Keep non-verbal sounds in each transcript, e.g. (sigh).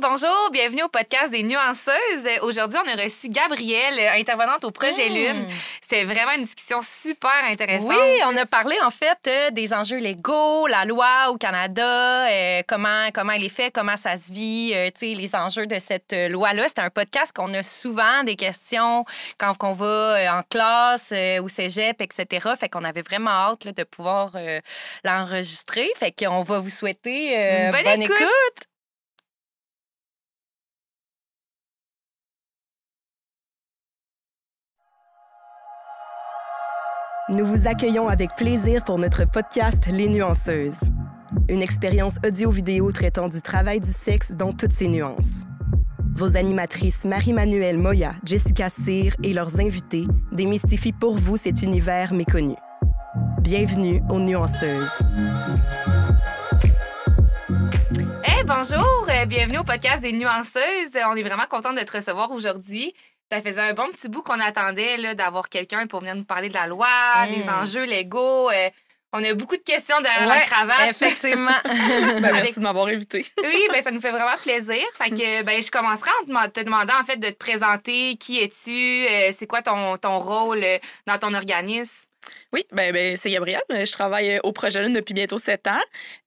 bonjour, bienvenue au podcast des nuanceuses. Aujourd'hui, on a reçu Gabrielle, euh, intervenante au projet hmm. Lune. c'est vraiment une discussion super intéressante. Oui, on a parlé en fait euh, des enjeux légaux, la loi au Canada, euh, comment comment elle est faite, comment ça se vit, les enjeux de cette loi-là. C'est un podcast qu'on a souvent des questions quand on va en classe au cégep, etc. Fait qu'on avait vraiment hâte de pouvoir l'enregistrer. Fait qu'on va vous souhaiter bonne, écoute. Nous vous accueillons avec plaisir pour notre podcast Les Nuanceuses, une expérience audio-vidéo traitant du travail du sexe dans toutes ses nuances. Vos animatrices Marie-Manuelle Moya, Jessica Cyr et leurs invités démystifient pour vous cet univers méconnu. Bienvenue aux Nuanceuses. Hey, eh, bonjour! Euh, bienvenue au podcast des Nuanceuses. On est vraiment content de te recevoir aujourd'hui. Ça faisait un bon petit bout qu'on attendait d'avoir quelqu'un pour venir nous parler de la loi, des hmm. enjeux légaux. Euh, on a beaucoup de questions derrière la cravate. Effectivement. (laughs) Ben, merci de m'avoir invité. oui, ben, ça nous fait vraiment plaisir. Fait que, ben, je commencerai en te demandant en fait, de te présenter qui es-tu, euh, c'est quoi ton, rôle euh, dans ton organisme. Oui, ben, ben, c'est Gabriel. Je travaille au Projet Lune depuis bientôt sept ans.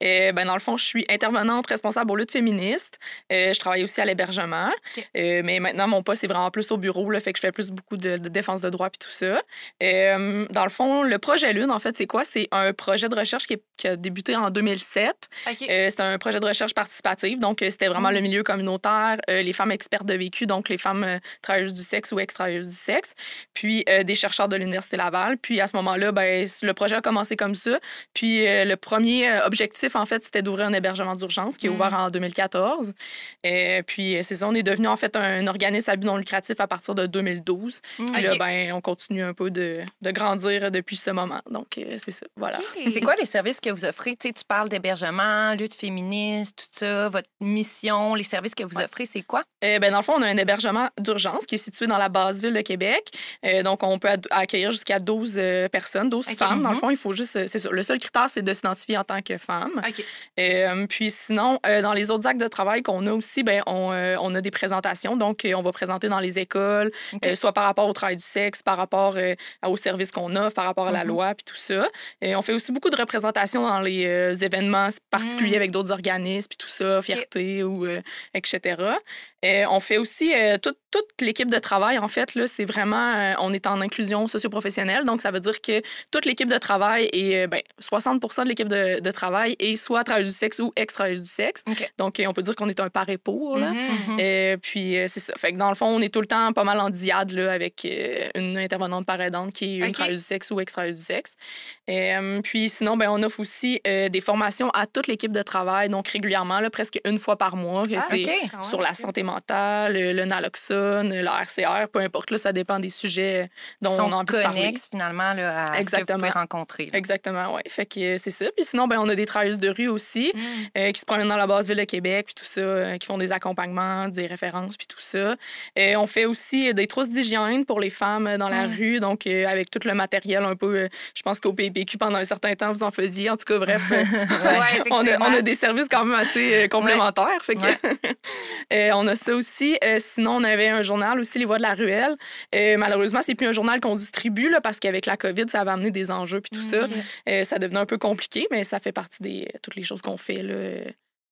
Et, euh, ben, dans le fond, je suis intervenante responsable aux luttes féministes. Euh, je travaille aussi à l'hébergement. Euh, mais maintenant, mon poste est vraiment plus au bureau, là, fait que je fais plus beaucoup de, défense de droits puis tout ça. dans le fond, le Projet Lune, en fait, c'est quoi? C'est un projet de recherche qui, a débuté en 2007. c'est un projet de recherche participative. Donc, c'était vraiment mm. le milieu communautaire, les femmes expertes de vécu, donc les femmes travailleuses du sexe ou ex-travailleuses du sexe, puis des chercheurs de l'Université Laval. Puis, à ce moment ben, le projet a commencé comme ça. Puis euh, le premier euh, objectif, en fait, c'était d'ouvrir un hébergement d'urgence qui est ouvert mm. en 2014. Et euh, puis c'est ça, on est devenu en fait un organisme à but non lucratif à partir de 2012. Mm, puis là, ben, on continue un peu de, grandir depuis ce moment. Donc c'est ça, voilà. C'est quoi les services que vous offrez? sais, tu parles d'hébergement, lutte féministe, tout ça, votre mission, les services que vous offrez, c'est quoi? et ben, dans le fond, on a un hébergement d'urgence qui est situé dans la base ville de Québec. donc on peut accueillir jusqu'à 12 personnes d'autres 12 femmes. Dans le mhm. fond, il faut juste. Euh, c'est Le seul critère, c'est de s'identifier en tant que femme. et euh, puis sinon, euh, dans les autres actes de travail qu'on a aussi, ben, on, on, a des présentations. Donc, on va présenter dans les écoles, soit par rapport au travail du sexe, par rapport aux services qu'on offre, par rapport à la mhm. loi, puis tout ça. Et on fait aussi beaucoup de représentations dans les événements particuliers mm. avec d'autres organismes, puis tout ça, fierté, ou, etc. Euh, on fait aussi euh, toute l'équipe de travail, en fait, là, c'est vraiment, euh, on est en inclusion socioprofessionnelle, donc ça veut dire que toute l'équipe de travail est, ben, 60 de l'équipe de, travail est soit travailleuse du sexe ou extra du sexe. Donc, on peut dire qu'on est un par pour, là. Mhm, mhm. puis, c'est ça. Fait que dans le fond, on est tout le temps pas mal en diade, là, avec une intervenante par qui est une du sexe ou extra du sexe. puis, sinon, ben, on offre aussi des formations à toute l'équipe de travail, donc régulièrement, là, presque une fois par mois. Ah, c'est sur la santé mentale euh, le naloxone, la RCR, peu importe, là, ça dépend des sujets dont on a envie parler. finalement à ce que vous rencontrer. Exactement, oui. Fait que euh, c'est ça. Puis sinon, ben, on a des travailleuses de rue aussi mm. euh, qui se promènent dans la base ville de Québec, puis tout ça, qui font des accompagnements, des références, puis tout ça. Et on fait aussi des trousses d'hygiène pour les femmes dans la mm. rue, donc avec tout le matériel un peu. je pense qu'au PPQ, pendant un certain temps, vous en faisiez. En tout cas, bref, (laughs) on, a, des services quand même assez complémentaires. Fait que, (laughs) on a ça aussi. Euh, sinon, on avait un journal aussi, Les Voix de la Ruelle. Euh, malheureusement, c'est plus un journal qu'on distribue là, parce qu'avec la COVID, ça va amener des enjeux puis tout ça. Euh, ça devenait un peu compliqué, mais ça fait partie des toutes les choses qu'on fait. Là.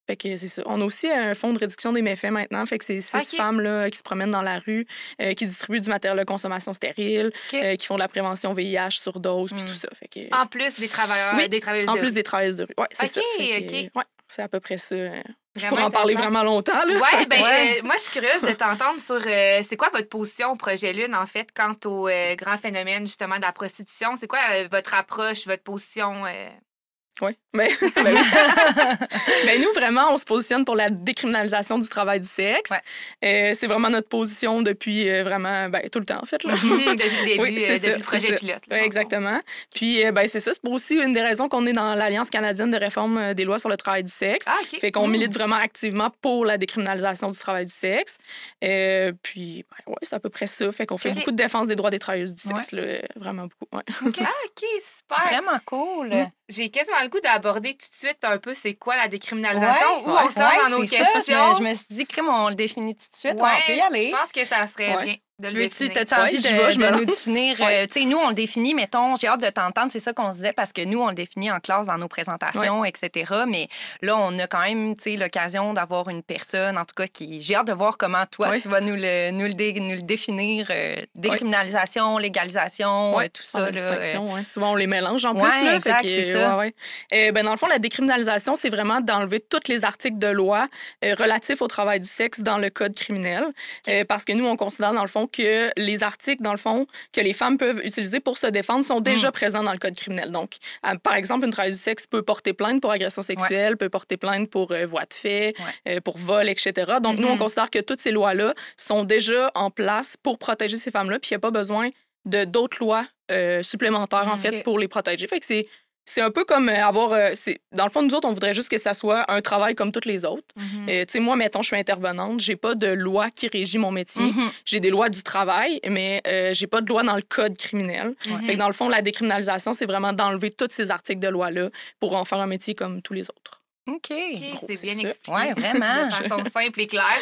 Fait que c'est ça. On a aussi un fonds de réduction des méfaits maintenant. Fait que c'est six femmes là, qui se promènent dans la rue, qui distribuent du matériel de consommation stérile, qui font de la prévention VIH, surdose, puis hmm. tout ça. Fait que... En plus des travailleurs, oui. des travailleuses en plus des travailleuses de rue. Oui, c'est ça. C'est à peu près ça. Hein. Je pourrais en parler vraiment longtemps. Oui, Ouais, ben, euh, moi, je suis curieuse de t'entendre sur euh, c'est quoi votre position au projet Lune, en fait, quant au euh, grand phénomène, justement, de la prostitution. C'est quoi votre approche, votre position? (laughs) Ben oui. Mais, (laughs) ben, ben, nous, vraiment, on se positionne pour la décriminalisation du travail du sexe. Euh, c'est vraiment notre position depuis euh, vraiment ben, tout le temps, en fait. Là. Mhm, depuis le début, euh, depuis le projet pilote. exactement. Puis, ben, c'est ça, c'est aussi une des raisons qu'on est dans l'Alliance canadienne de réforme des lois sur le travail du sexe. Ah, Fait qu'on mm. milite vraiment activement pour la décriminalisation du travail du sexe. puis, ouais, c'est à peu près ça. Fait qu'on fait beaucoup de défense des droits des travailleuses du sexe, vraiment beaucoup. Ah, OK, super. Vraiment cool. Mm j'ai quasiment le goût d'aborder tout de suite un peu c'est quoi la décriminalisation ou on se dans nos questions. je, me, je, me, suis dit, crime, on le définit tout de suite. on peut y aller. Je pense que ça serait bien tu veux-tu, tas envie de, nous définir? Euh, tu sais, nous, on le définit, mettons, j'ai hâte de t'entendre, c'est ça qu'on disait, parce que nous, on le définit en classe dans nos présentations, etc. Mais là, on a quand même, l'occasion d'avoir une personne, en tout cas, qui. J'ai hâte de voir comment toi, tu vas nous le, nous le, définir. Euh, décriminalisation, légalisation, euh, tout ah, ça. Là, Souvent, on les mélange en plus. Là, c'est ça. ben, dans le fond, la décriminalisation, c'est vraiment d'enlever tous les articles de loi relatifs au travail du sexe dans le code criminel. parce que nous, on considère, dans le fond, que les articles, dans le fond, que les femmes peuvent utiliser pour se défendre sont déjà hmm. présents dans le code criminel. Donc, euh, par exemple, une travailleuse du sexe peut porter plainte pour agression sexuelle, peut porter plainte pour euh, voie de fait, euh, pour vol, etc. Donc, nous, on hmm. considère que toutes ces lois-là sont déjà en place pour protéger ces femmes-là, puis il n'y a pas besoin de d'autres lois supplémentaires, en fait, pour les protéger. Fait que c'est c'est un peu comme euh, avoir. Euh, dans le fond, nous autres, on voudrait juste que ça soit un travail comme tous les autres. Mm-hmm. Euh, tu sais, moi, mettons, je suis intervenante, j'ai pas de loi qui régit mon métier. Mm-hmm. J'ai des lois du travail, mais j'ai pas de loi dans le code criminel. dans le fond, la décriminalisation, c'est vraiment d'enlever tous ces articles de loi-là pour en faire un métier comme tous les autres. OK. c'est bien expliqué. Oui, vraiment. de façon (laughs) simple et claire.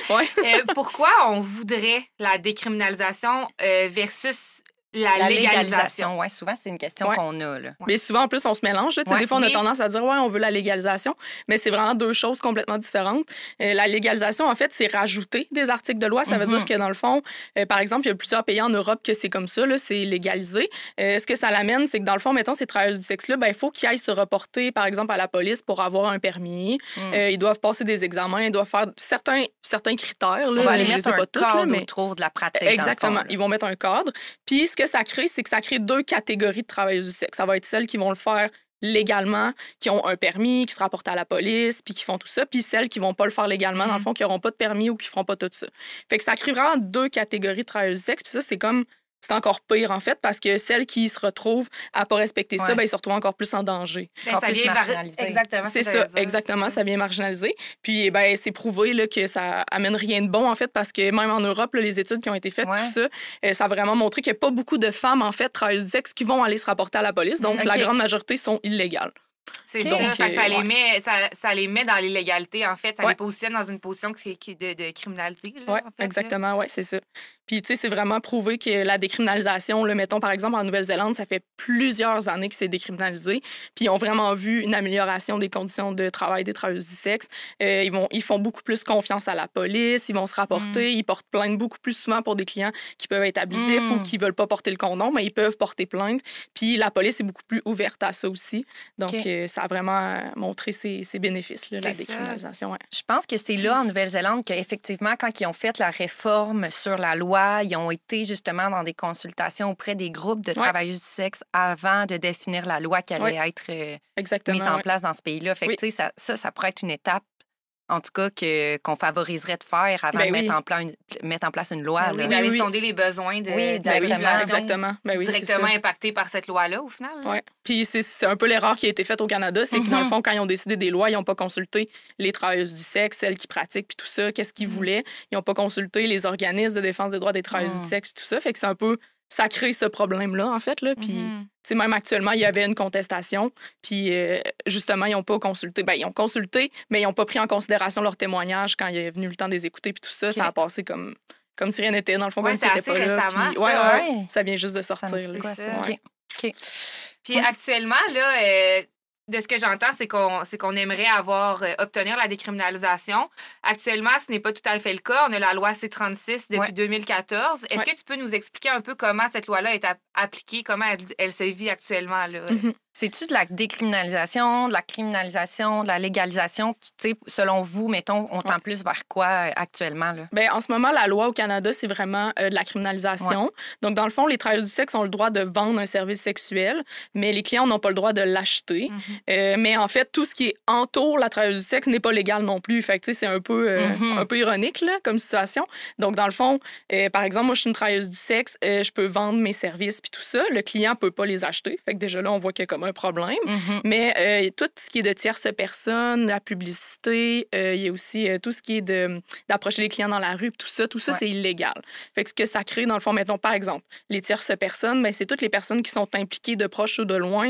pourquoi on voudrait la décriminalisation versus la, légalisation. oui. Ouais, souvent, c'est une question qu'on a. Là. Mais souvent, en plus, on se mélange. Là. Des fois, on a tendance à dire, ouais, on veut la légalisation, mais c'est vraiment deux choses complètement différentes. Euh, la légalisation, en fait, c'est rajouter des articles de loi. Ça veut mm-hmm. dire que, dans le fond, euh, par exemple, il y a plusieurs pays en Europe que c'est comme ça, c'est légalisé. Euh, ce que ça l'amène, c'est que, dans le fond, mettons, ces travailleurs du sexe-là, ben, il faut qu'ils aillent se reporter, par exemple, à la police pour avoir un permis. Mm. ils doivent passer des examens, ils doivent faire certains, certains critères. Là. On va aller mettre un cadre autour de la pratique. Exactement. ils vont mettre un cadre. Puis, que ça crée, c'est que ça crée deux catégories de travailleurs du sexe. Ça va être celles qui vont le faire légalement, qui ont un permis, qui se rapportent à la police, puis qui font tout ça, puis celles qui vont pas le faire légalement, dans le mm. fond, qui n'auront pas de permis ou qui feront pas tout ça. Fait que ça crée vraiment deux catégories de travailleurs du sexe, puis ça, c'est comme c'est encore pire, en fait, parce que celles qui se retrouvent à pas respecter ça, ben, ils se retrouvent encore plus en danger. Ben, ça marginalisé. Exactement. C'est ça, exactement. Ça vient marginaliser. Puis, eh ben, c'est prouvé là, que ça amène rien de bon, en fait, parce que même en Europe, les études qui ont été faites, tout ça, euh, ça a vraiment montré qu'il n'y a pas beaucoup de femmes, en fait, travailleuses qui vont aller se rapporter à la police. Donc, la grande majorité sont illégales. C'est euh, ça. ça, les met, dans l'illégalité, en fait. Ça les positionne dans une position qui, de, criminalité. Oui, exactement. Oui, c'est ça. Puis, tu sais, c'est vraiment prouvé que la décriminalisation, le mettons par exemple en Nouvelle-Zélande, ça fait plusieurs années que c'est décriminalisé. Puis, ils ont vraiment vu une amélioration des conditions de travail des travailleuses du sexe. Euh, ils, vont, ils font beaucoup plus confiance à la police, ils vont se rapporter, mm. ils portent plainte beaucoup plus souvent pour des clients qui peuvent être abusifs ou mm. qui veulent pas porter le condom, mais ils peuvent porter plainte. Puis, la police est beaucoup plus ouverte à ça aussi. Donc, euh, ça a vraiment euh, montré ses, bénéfices, là, la décriminalisation. Je pense que c'est là, en Nouvelle-Zélande, qu'effectivement, quand ils ont fait la réforme sur la loi ils ont été justement dans des consultations auprès des groupes de travailleuses du sexe avant de définir la loi qui allait être euh, mise en place dans ce pays-là. Fait ça, ça pourrait être une étape en tout cas, que, qu'on favoriserait de faire avant ben de mettre, en place une loi. Ben oui, ben d'aller sonder les besoins de, exactement. directement impactés par cette loi-là, au final. Hein. Oui, Puis c'est, un peu l'erreur qui a été faite au Canada, c'est que dans le mhm. fond, quand ils ont décidé des lois, ils n'ont pas consulté les travailleuses du sexe, celles qui pratiquent, puis tout ça, qu'est-ce qu'ils mhm. voulaient. Ils n'ont pas consulté les organismes de défense des droits des travailleuses du ah. sexe, puis tout ça. Fait que c'est un peu ça crée ce problème-là, en fait. Là. Puis, mm-hmm. tu même actuellement, il y avait une contestation. Puis, euh, justement, ils n'ont pas consulté. Ben, ils ont consulté, mais ils n'ont pas pris en considération leur témoignage quand il est venu le temps des écouter. Puis tout ça, ça a passé comme, comme si rien n'était. Dans le fond, comme c'était pas récemment, ça, vient juste de sortir. Puis, actuellement, là, euh, de ce que j'entends, c'est qu'on qu'on aimerait avoir euh, obtenir la décriminalisation. Actuellement, ce n'est pas tout à fait le cas. On a la loi C36 depuis 2014. Est-ce que tu peux nous expliquer un peu comment cette loi-là est appliquée, comment elle, se vit actuellement là? Mm-hmm. C'est-tu de la décriminalisation, de la criminalisation, de la légalisation? selon vous, mettons, on tend plus vers quoi euh, actuellement? Là? Ben, en ce moment, la loi au Canada, c'est vraiment euh, de la criminalisation. Donc, dans le fond, les travailleuses du sexe ont le droit de vendre un service sexuel, mais les clients n'ont pas le droit de l'acheter. Mm-hmm. Euh, mais en fait, tout ce qui est entoure la travailleuse du sexe n'est pas légal non plus. c'est un peu, mm-hmm. un peu ironique là, comme situation. Donc, dans le fond, par exemple, moi, je suis une travailleuse du sexe, je peux vendre mes services, puis tout ça. Le client ne peut pas les acheter. Fait que déjà là, on voit que comme un problème. Mm-hmm. Mais euh, tout ce qui est de tierces personnes, la publicité, euh, il y a aussi euh, tout ce qui est d'approcher les clients dans la rue, tout ça, tout ça, c'est illégal. Fait que ce que ça crée, dans le fond, mettons, par exemple, les tierces personnes, ben, c'est toutes les personnes qui sont impliquées de proche ou de loin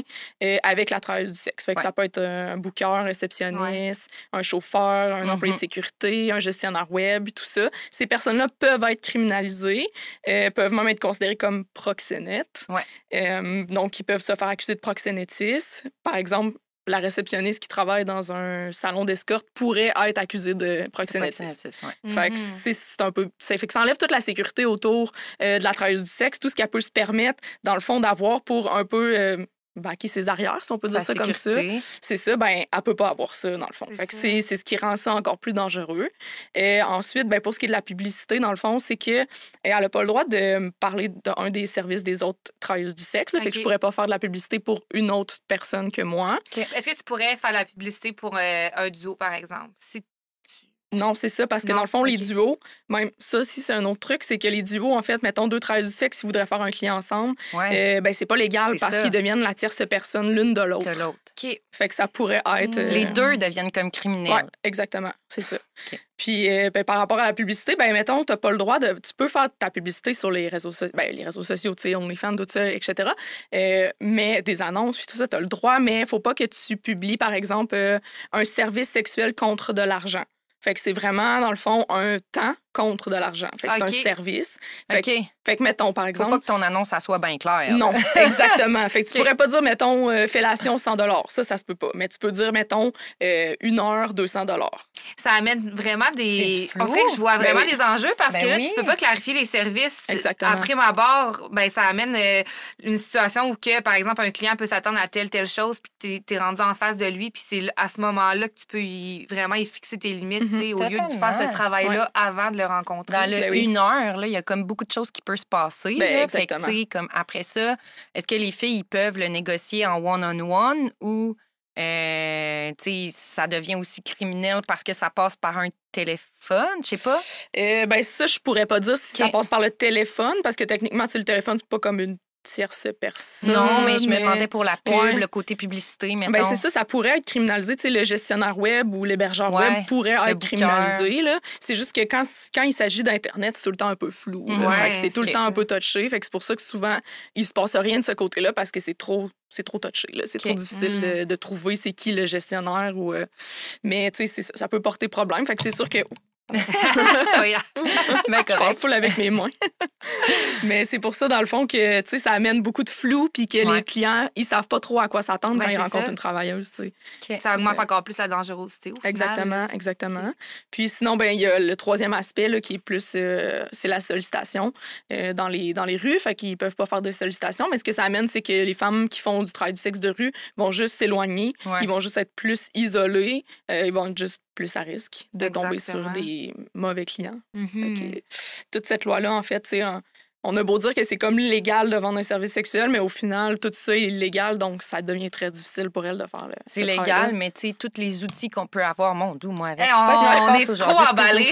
avec la travailleuse du sexe. Fait que ça peut être un booker, un réceptionniste, un chauffeur, un employé de mm-hmm. sécurité, un gestionnaire web, tout ça. Ces personnes-là peuvent être criminalisées, peuvent même être considérées comme proxénètes. donc, ils peuvent se faire accuser de proxénètes par exemple, la réceptionniste qui travaille dans un salon d'escorte pourrait être accusée de proxénétisme. Mhm. c'est un peu. Ça fait que ça enlève toute la sécurité autour euh, de la travailleuse du sexe, tout ce qu'elle peut se permettre, dans le fond, d'avoir pour un peu. Euh, ben, qui est ses arrières, si on peut dire ça comme ça, c'est ça, ben, elle peut pas avoir ça, dans le fond. C'est ce qui rend ça encore plus dangereux. Et ensuite, ben, pour ce qui est de la publicité, dans le fond, c'est qu'elle n'a pas le droit de parler d'un des services des autres travailleuses du sexe. Là, Fait que je pourrais pas faire de la publicité pour une autre personne que moi. Est-ce que tu pourrais faire de la publicité pour euh, un duo, par exemple? Si non, c'est ça, parce que dans le fond, les duos, même ça, si c'est un autre truc, c'est que les duos, en fait, mettons deux travailleurs du sexe, ils voudraient faire un client ensemble, euh, ben c'est pas légal parce qu'ils deviennent la tierce personne l'une de l'autre. De l'autre. Fait que ça pourrait être. Les euh, deux deviennent comme criminels. exactement, c'est ça. Puis euh, ben, par rapport à la publicité, ben mettons, t'as pas le droit de. Tu peux faire ta publicité sur les réseaux, ben, les réseaux sociaux, tu sais, OnlyFans, tout ça, etc. mais des annonces, puis tout ça, t'as le droit, mais faut pas que tu publies, par exemple, un service sexuel contre de l'argent. Fait que c'est vraiment, dans le fond, un temps contre de l'argent. c'est un service. Fait, fait, que, mettons, par exemple. Faut pas que ton annonce, ça soit bien clair. Non, (laughs) exactement. Fait que tu pourrais pas dire, mettons, euh, fellation 100 Ça, ça se peut pas. Mais tu peux dire, mettons, euh, une heure, 200 Ça amène vraiment des. En fait, je vois ben vraiment des enjeux parce ben que là, tu peux pas clarifier les services. Exactement. Après ma barre, ben, ça amène euh, une situation où, que, par exemple, un client peut s'attendre à telle, telle chose, puis tu es, rendu en face de lui, puis c'est à ce moment-là que tu peux vraiment y fixer tes limites, mhm. au lieu de faire ce travail-là avant de rencontrer. Dans le ben une heure, il y a comme beaucoup de choses qui peuvent se passer. Ben, comme après ça, est-ce que les filles peuvent le négocier en one-on-one ou euh, ça devient aussi criminel parce que ça passe par un téléphone, je sais pas. Euh, ben ça, je pourrais pas dire si ça passe par le téléphone parce que techniquement, le téléphone, c'est pas comme une tierce personne. Non, mais je me demandais pour la pub, le côté publicité, ben, mettons. c'est ça, ça pourrait être criminalisé. Tu sais, le gestionnaire web ou l'hébergeur web pourrait être criminalisé. C'est juste que quand, quand il s'agit d'Internet, c'est tout le temps un peu flou. c'est tout le temps un peu touché. Fait que c'est pour ça que souvent, il se passe rien de ce côté-là parce que c'est trop c'est trop touché. C'est trop difficile mm. de, trouver c'est qui le gestionnaire. ou euh, Mais ça, ça peut porter problème. que c'est sûr que c'est pas full avec mes mains. (laughs) Mais c'est pour ça, dans le fond, que ça amène beaucoup de flou puis que les clients, ils savent pas trop à quoi s'attendre quand ils rencontrent une travailleuse. Ça augmente encore plus la dangerosité. exactement, exactement. Puis sinon, ben il y a le troisième aspect qui est plus, euh, c'est la sollicitation euh, dans, les, dans les rues. Fait qu'ils peuvent pas faire de sollicitation. Mais ce que ça amène, c'est que les femmes qui font du travail du sexe de rue vont juste s'éloigner. Ils vont juste être plus isolées, euh, ils vont juste plus à risque de tomber sur des mauvais clients. Mm-hmm. toute cette loi-là, en fait, c'est on a beau dire que c'est comme légal de vendre un service sexuel, mais au final, tout ça est illégal, donc ça devient très difficile pour elle de faire. C'est légal, mais tu sais, tous les outils qu'on peut avoir, mon doux, moi, avec. on, on est trop emballés.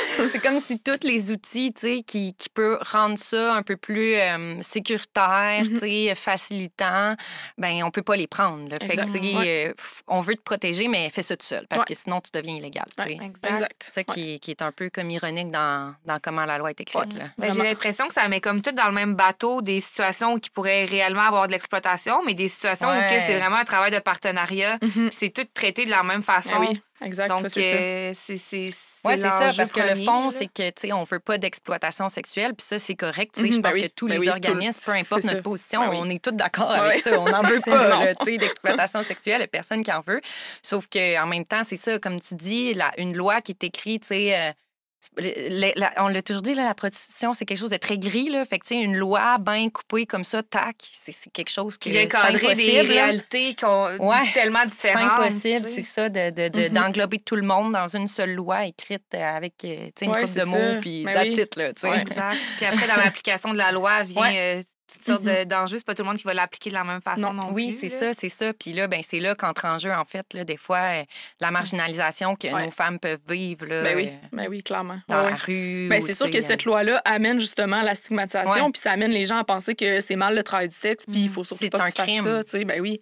(laughs) c'est comme si tous les outils, tu sais, qui, qui peuvent rendre ça un peu plus euh, sécuritaire, mm-hmm. tu sais, facilitant, ben on peut pas les prendre. le Fait que, euh, on veut te protéger, mais fais ça tout seul, parce que sinon, tu deviens illégal, tu sais. exact. C'est ça qui, est un peu comme ironique dans, dans comment la loi est écrite, là. Ben, j'ai l'impression que ça met comme tout dans le même bateau des situations qui pourraient réellement avoir de l'exploitation, mais des situations où c'est vraiment un travail de partenariat. Mhm. C'est tout traité de la même ben façon. oui, exact. Donc, c'est oui, c'est ça, euh, parce que le fond, c'est que, tu sais, on veut pas d'exploitation sexuelle, puis ça, c'est correct, tu sais. Mhm, je ben pense que tous les organismes, peu importe notre position, on est tous d'accord avec ça. On n'en veut (laughs) pas, tu sais, d'exploitation sexuelle, personne qui en veut. Sauf qu'en même temps, c'est ça, comme tu dis, la, une loi qui est écrite, tu sais, euh, on l'a toujours dit, là, la prostitution, c'est quelque chose de très gris. Là. Fait que, une loi bien coupée comme ça, tac, c'est quelque chose qui vient cadrer des réalités ouais, tellement différentes. C'est impossible, c'est ça, mm-hmm. d'englober tout le monde dans une seule loi écrite avec euh, une coupe de mots, puis that's Puis après, dans l'application de la loi, vient euh, toutes sortes mm-hmm. C'est pas tout le monde qui va l'appliquer de la même façon non, Oui, c'est ça, c'est ça. Puis là, ben, c'est là qu'entre en jeu, en fait, là, des fois, euh, la mm. marginalisation que nos femmes peuvent vivre. Ben, euh, ben oui, clairement. Dans la rue. Ben, c'est sûr que cette euh, loi-là amène justement la stigmatisation, puis ça amène les gens à penser que c'est mal le travail du sexe, puis il mm. faut surtout pas que tu ça. Ben oui.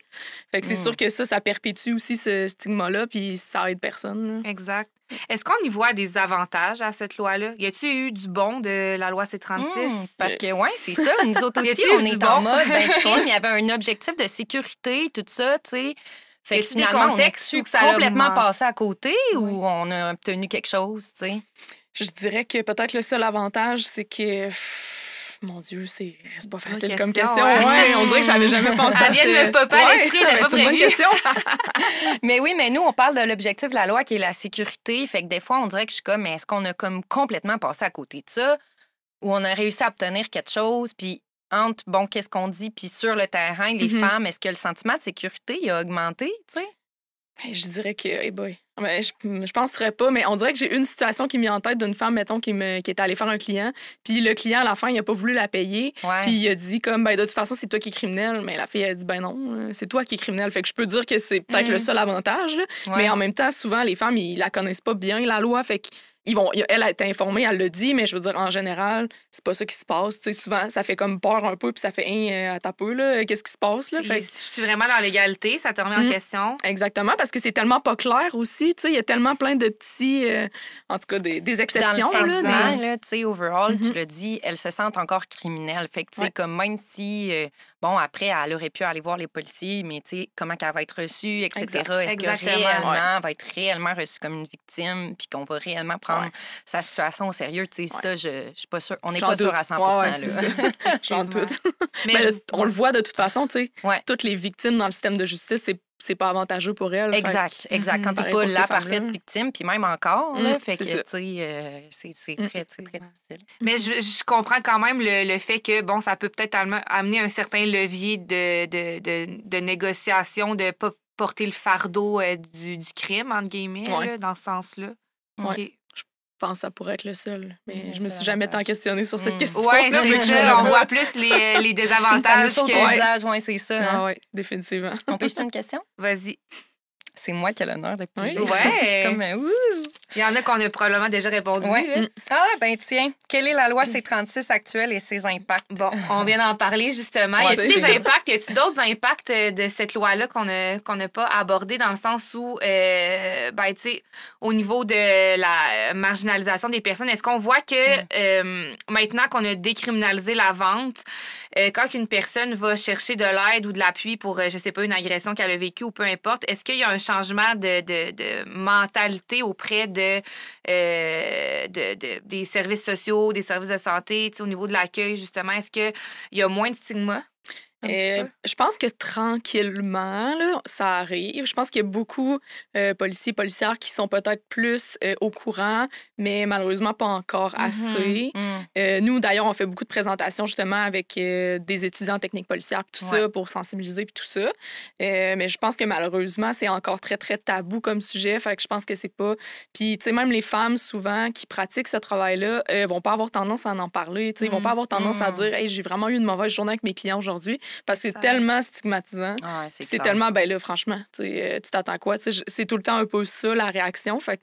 Fait que c'est mm. sûr que ça, ça perpétue aussi ce stigma-là, puis ça aide personne. Exact. Est-ce qu'on y voit des avantages à cette loi-là? Y a-t-il eu du bon de la loi C-36? Hmm, parce que, oui, c'est ça. (laughs) Nous autres aussi, on est en mode ben, (laughs) Il y avait un objectif de sécurité, tout ça, tu sais. Fait que finalement, on a complètement passé à côté ou on a obtenu quelque chose, tu sais? Je dirais que peut-être le seul avantage, c'est que mon Dieu, c'est pas facile comme question. Hein. Ouais, on dirait que j'avais jamais pensé à ça. Ça vient de me popper à l'esprit, (laughs) pas prévu. question. (laughs) mais oui, mais nous, on parle de l'objectif de la loi qui est la sécurité. Fait que des fois, on dirait que je suis comme, est-ce qu'on a comme complètement passé à côté de ça? Ou on a réussi à obtenir quelque chose? Puis entre, bon, qu'est-ce qu'on dit? Puis sur le terrain, les mm-hmm. femmes, est-ce que le sentiment de sécurité a augmenté? Ben, je dirais que, hey boy. Ben, je, ne penserais pas, mais on dirait que j'ai une situation qui m'est en tête d'une femme, mettons, qui, me, qui est allée faire un client. Puis le client, à la fin, il a pas voulu la payer. Puis il a dit, comme, ben, de toute façon, c'est toi qui es criminel. Mais la fille, elle a dit, ben non, euh, c'est toi qui es criminel. Fait que je peux dire que c'est peut-être le mm. seul avantage. Mais en même temps, souvent, les femmes, ils la connaissent pas bien, la loi. Fait que elle a été informée, elle le dit, mais je veux dire, en général, c'est pas ça qui se passe. souvent, ça fait comme peur un peu, puis ça fait hein, à euh, ta peu, qu'est-ce qui se passe. Là? Je suis vraiment dans l'égalité, ça te remet en mm. question. Exactement, parce que c'est tellement pas clair aussi. Il y a tellement plein de petits, euh, en tout cas, des, exceptions. Dans le là, overall, tu mm-hmm. le dis, elle se sentent encore criminelle. Fait que, comme même si, euh, Bon, après, elle aurait pu aller voir les policiers, mais tu sais, comment qu'elle va être reçue, etc. Est-ce que va être réellement reçue comme une victime, puis qu'on va réellement prendre sa situation au sérieux? Tu sais, ça, je, ne suis pas sûre. On n'est pas dur sûr à 100 là. (laughs) J'en doute. (laughs) Mais, on le voit de toute façon, tu sais. Toutes les victimes dans le système de justice, c'est c'est pas avantageux pour elle. Exact, exact. (laughs) Quand t'es pas la parfaite victime, puis même encore, mm, fait que, tu sais, euh, c'est mm. très, très, difficile. Mais je, comprends quand même le, fait que, bon, ça peut peut-être amener un certain levier de, de, de, négociation, de pas porter le fardeau euh, du, crime, en guillemets, dans ce sens-là. Je pense que ça pourrait être le seul, mais je je me suis jamais tant questionnée sur cette hmm. question. Oui, c'est ça. On voit plus les, les (laughs) désavantages. Ça que... ton visage, c'est ça. Ah, hein. oui, définitivement. On peut jeter une question? Vas-y c'est moi qui ai l'honneur de piger. (laughs) Ouais. je Il y en a qu'on a probablement déjà répondu. Hein. Ah, ben tiens, quelle est la loi mm. C36 actuelle et ses impacts? Bon, on vient d'en parler justement. y a-t-il des impacts? Y a-t-il d'autres impacts euh, de cette loi-là qu'on n'a pas abordé dans le sens où, euh, ben, tu sais, au niveau de la marginalisation des personnes, est-ce qu'on voit que mm. euh, maintenant qu'on a décriminalisé la vente, euh, quand une personne va chercher de l'aide ou de l'appui pour, euh, je sais pas, une agression qu'elle a vécue ou peu importe, est-ce qu'il y a un changement de, mentalité auprès euh, de, des services sociaux, des services de santé, au niveau de l'accueil, justement? Est-ce qu'il y a moins de stigma? Euh, je pense que tranquillement, ça arrive. Je pense qu'il y a beaucoup de euh, policiers et policières qui sont peut-être plus euh, au courant, mais malheureusement pas encore mm-hmm. assez. Mm. nous, d'ailleurs, on fait beaucoup de présentations justement avec des étudiants en technique policière, tout ça, pour sensibiliser, et tout ça. mais je pense que malheureusement, c'est encore très, très tabou comme sujet. Fait que je pense que c'est pas. Puis, tu sais, même les femmes, souvent, qui pratiquent ce travail-là, vont pas avoir tendance à en parler. Tu sais, Ils vont pas mm. avoir tendance à mm. dire Hey, j'ai vraiment eu une mauvaise journée avec mes clients aujourd'hui. Parce que c'est tellement stigmatisant. Ah c'est tellement, ben là, franchement, tu euh, t'attends quoi? C'est tout le temps un peu ça, la réaction. Fait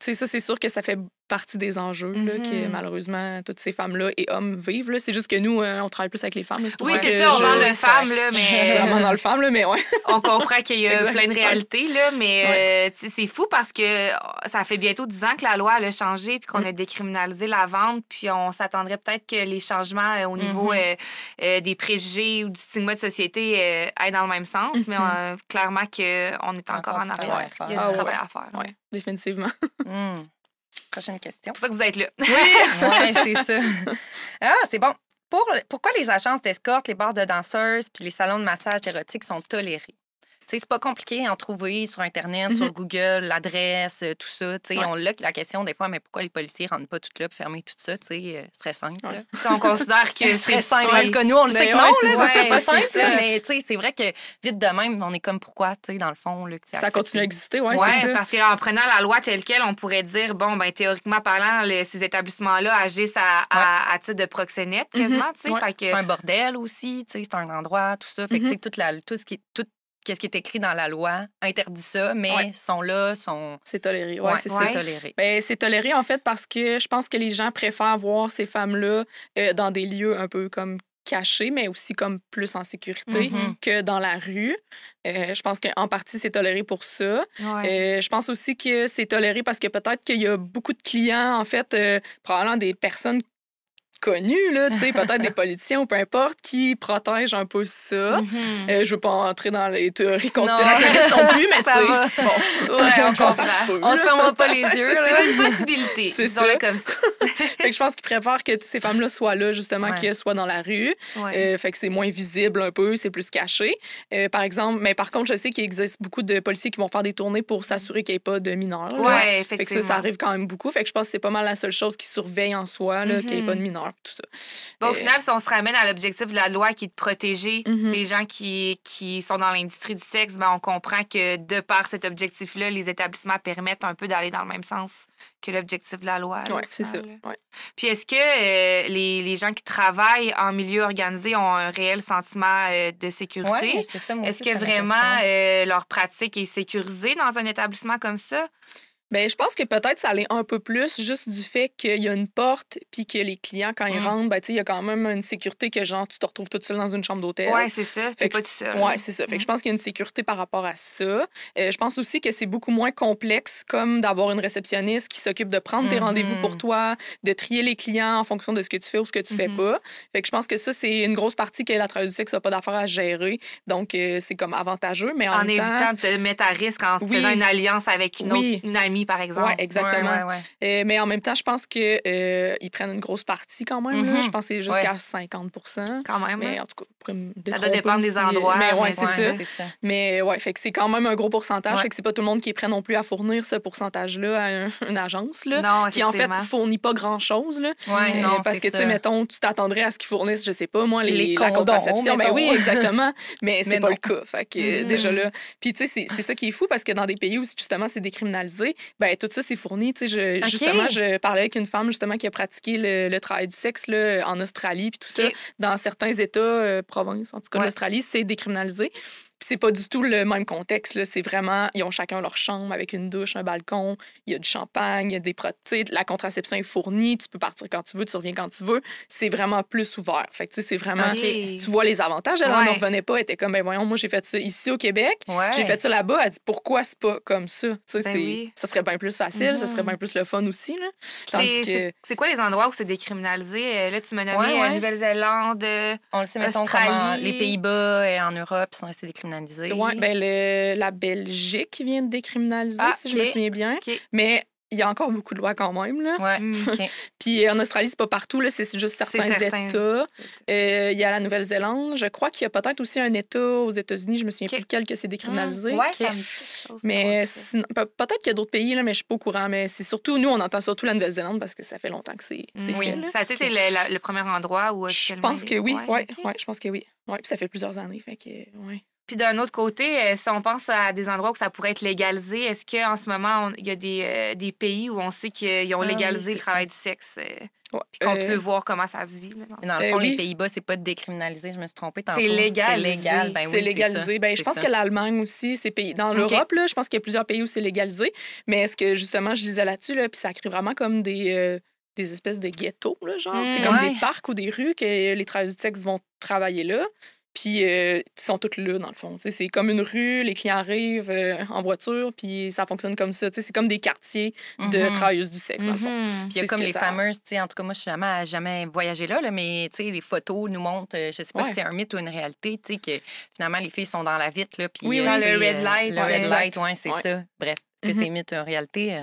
ça, c'est sûr que ça fait partie des enjeux là, que mhm. malheureusement toutes ces femmes-là et hommes vivent. C'est juste que nous, euh, on travaille plus avec les femmes. oui, c'est ça, on parle femmes, (laughs) mais. le euh, femme, mais (laughs) on comprend qu'il y a plein de réalités, là, mais euh, c'est fou parce que oh, ça fait bientôt 10 ans que la loi a changé puis qu'on mm. a décriminalisé la vente, puis on s'attendrait peut-être que les changements au niveau mm-hmm. des préjugés ou du stigma de société aillent dans le même sens, mais mm-hmm. clairement clairement qu'on est encore, encore en arrière. Il y a du ah travail à faire. Oui, définitivement. (laughs) Mm prochaine question. C'est pour ça que vous êtes là. (laughs) Oui, (laughs) c'est ça. Ah, c'est bon. Pour, pourquoi les agences d'escorte, les bars de danseuses puis les salons de massage érotiques sont tolérés? c'est pas compliqué à en trouver sur Internet, sur mhm. Google, l'adresse, euh, tout ça. On l'a la question des fois, mais pourquoi les policiers rentrent pas tout là pour fermer tout ça? Euh, c'est très simple. On considère (laughs) que c'est simple. En nous, on le sait ben que non, pas simple. c'est vrai que vite de même, on est comme pourquoi, dans le fond. ça continue à exister, oui. Oui, parce qu'en prenant la loi telle qu'elle, on pourrait dire, bon, ben théoriquement parlant, ces établissements-là agissent à, titre de proxénète mhm. quasiment. C'est un bordel aussi, c'est un endroit, tout ça. Fait que, mhm. tout, la, ce qui tout qu'est-ce qui est écrit dans la loi interdit ça, mais sont là, sont. C'est toléré. Oui, ouais, c'est toléré. Ben, ben, c'est toléré, en fait, parce que je pense que les gens préfèrent voir ces femmes-là euh, dans des lieux un peu comme cachés, mais aussi comme plus en sécurité mm-hmm. que dans la rue. Euh, je pense qu'en partie, c'est toléré pour ça. Euh, je pense aussi que c'est toléré parce que peut-être qu'il y a beaucoup de clients, en fait, probablement des personnes connus, là, peut-être des politiciens ou peu importe, qui protègent un peu ça. Mhm. Euh, je veux pas entrer dans les théories conspirationnistes non, plus, mais (laughs) tu sais, on, se ferme pas les yeux. C'est une (laughs) possibilité, C'est comme ça. (laughs) fait que je pense qu'ils préfèrent que ces femmes-là soient là, justement, qu'elles soient dans la rue. Euh, fait que c'est moins visible un peu, c'est plus caché. Euh, par exemple, mais par contre, je sais qu'il existe beaucoup de policiers qui vont faire des tournées pour s'assurer qu'il n'y ait pas de mineurs. que ça, arrive quand même beaucoup. Fait que je pense que c'est pas mal la seule chose qui surveille en soi, qu'il n'y ait pas de mhm. mineurs au euh, final, si on se ramène à l'objectif de la loi qui est de protéger mhm. les gens qui, sont dans l'industrie du sexe, ben, on comprend que de par cet objectif-là, les établissements permettent un peu d'aller dans le même sens que l'objectif de la loi. Oui, c'est ça. Puis est-ce que euh, les, gens qui travaillent en milieu organisé ont un réel sentiment euh, de sécurité? est-ce que vraiment leur pratique est sécurisée dans un établissement comme ça? Ben, je pense que peut-être ça allait un peu plus juste du fait qu'il y a une porte puis que les clients, quand ils mm. rentrent, ben, il y a quand même une sécurité que genre tu te retrouves toute seule dans une chambre d'hôtel. Oui, c'est ça. pas tout seul. Oui, c'est ça. Fait je mm. pense qu'il y a une sécurité par rapport à ça. Euh, je pense aussi que c'est beaucoup moins complexe comme d'avoir une réceptionniste qui s'occupe de prendre tes rendez-vous pour mm-hmm. toi, de trier les clients en fonction de ce que tu fais ou ce que tu fais mm-hmm. pas. Fait que je pense que ça, c'est une grosse partie que la travailleuse du sexe n'a pas d'affaires à gérer. Donc, euh, c'est comme avantageux. Mais en, évitant de te mettre à risque en faisant une alliance avec une amie par exemple. Oui, exactement. Euh, mais en même temps, je pense qu'ils euh, prennent une grosse partie quand même. Mm-hmm. Je pense que c'est jusqu'à 50 Quand même. Mais en tout cas, Ça doit dépendre des endroits. Mais oui, c'est ça. Mais ouais, fait que c'est quand même un gros pourcentage. Fait que c'est pas tout le monde qui est prêt non plus à fournir ce pourcentage-là à (laughs) une agence. Là, Qui en fait fournit pas grand-chose. Euh, parce que, tu sais, mettons, tu t'attendrais à ce qu'ils fournissent, je sais pas, moi, les, les la contraception. Ben oui, exactement. (laughs) Mais c'est pas le cas. Fait que euh, mm-hmm. déjà là. Puis, tu sais, c'est ça qui est fou parce que dans des pays où justement c'est décriminalisé, ben, tout ça, c'est fourni. Tu sais, Justement, je parlais avec une femme justement qui a pratiqué le, travail du sexe là, en Australie, puis tout ça. Dans certains États, euh, provinces, en tout cas, en l'Australie, c'est décriminalisé c'est pas du tout le même contexte. C'est vraiment, ils ont chacun leur chambre avec une douche, un balcon, il y a du champagne, il y a des protéines, la contraception est fournie, tu peux partir quand tu veux, tu reviens quand tu veux. C'est vraiment plus ouvert. Fait que, tu sais, c'est vraiment, tu vois les avantages. Elle n'en revenait pas, elle était comme, ben voyons, moi j'ai fait ça ici au Québec, j'ai fait ça là-bas. Elle dit, pourquoi c'est pas comme ça? Ben ça serait bien plus facile, ça serait mm-hmm. bien plus le fun aussi. C'est quoi les endroits où c'est décriminalisé? Euh, là, tu m'as nommé euh, Nouvelle-Zélande, On le sait, les Pays-Bas et euh, en Europe sont oui, ben la Belgique vient de décriminaliser, ah, si je me souviens bien. Mais il y a encore beaucoup de lois quand même. Là. Ouais. Mm, (laughs) puis euh, en Australie, c'est pas partout, c'est juste certains États. Euh, il y a la Nouvelle-Zélande. Je crois qu'il y a peut-être aussi un État aux États-Unis, je me souviens plus lequel, que c'est décriminalisé. Mm. mais peut-être qu'il y a d'autres pays, là, mais je suis pas au courant. Mais c'est surtout, nous, on entend surtout la Nouvelle-Zélande parce que ça fait longtemps que c'est mm, Oui, fait, ça le, premier endroit où. Je pense que oui. Ouais, je pense que oui. Ouais, puis ça fait plusieurs années. Fait que, puis d'un autre côté, euh, si on pense à des endroits où ça pourrait être légalisé, est-ce qu'en ce moment, il y a euh, des, pays où on sait qu'ils ont ah légalisé le travail du sexe? Euh, puis qu'on peut voir comment ça se vit. dans le eh fond, les Pays-Bas, c'est pas décriminalisé, je me suis trompée. C'est légal. C'est légal. Ben légalisé. Ben, je pense que l'Allemagne aussi, c'est pays. Dans l'Europe, je pense qu'il y a plusieurs pays où c'est légalisé. Mais est-ce que justement, je lisais là-dessus, là, puis ça crée vraiment comme des. espèces de ghettos, là, genre. c'est mmh, comme des parcs ou des rues que les travailleurs du sexe vont travailler là. Puis, euh, ils sont toutes là, dans le fond. C'est comme une rue, les clients arrivent euh, en voiture, puis ça fonctionne comme ça. C'est comme des quartiers de mm-hmm. travailleuses du sexe, dans le fond. Mm-hmm. Puis, il y a comme les fameuses, en tout cas, moi, je suis jamais, jamais voyagé là, mais les photos nous montrent, euh, je sais pas si c'est un mythe ou une réalité, que finalement, les filles sont dans la vitre, là, Oui, dans le red light. Le c'est ça. Bref, que mm-hmm. c'est un mythe ou une réalité?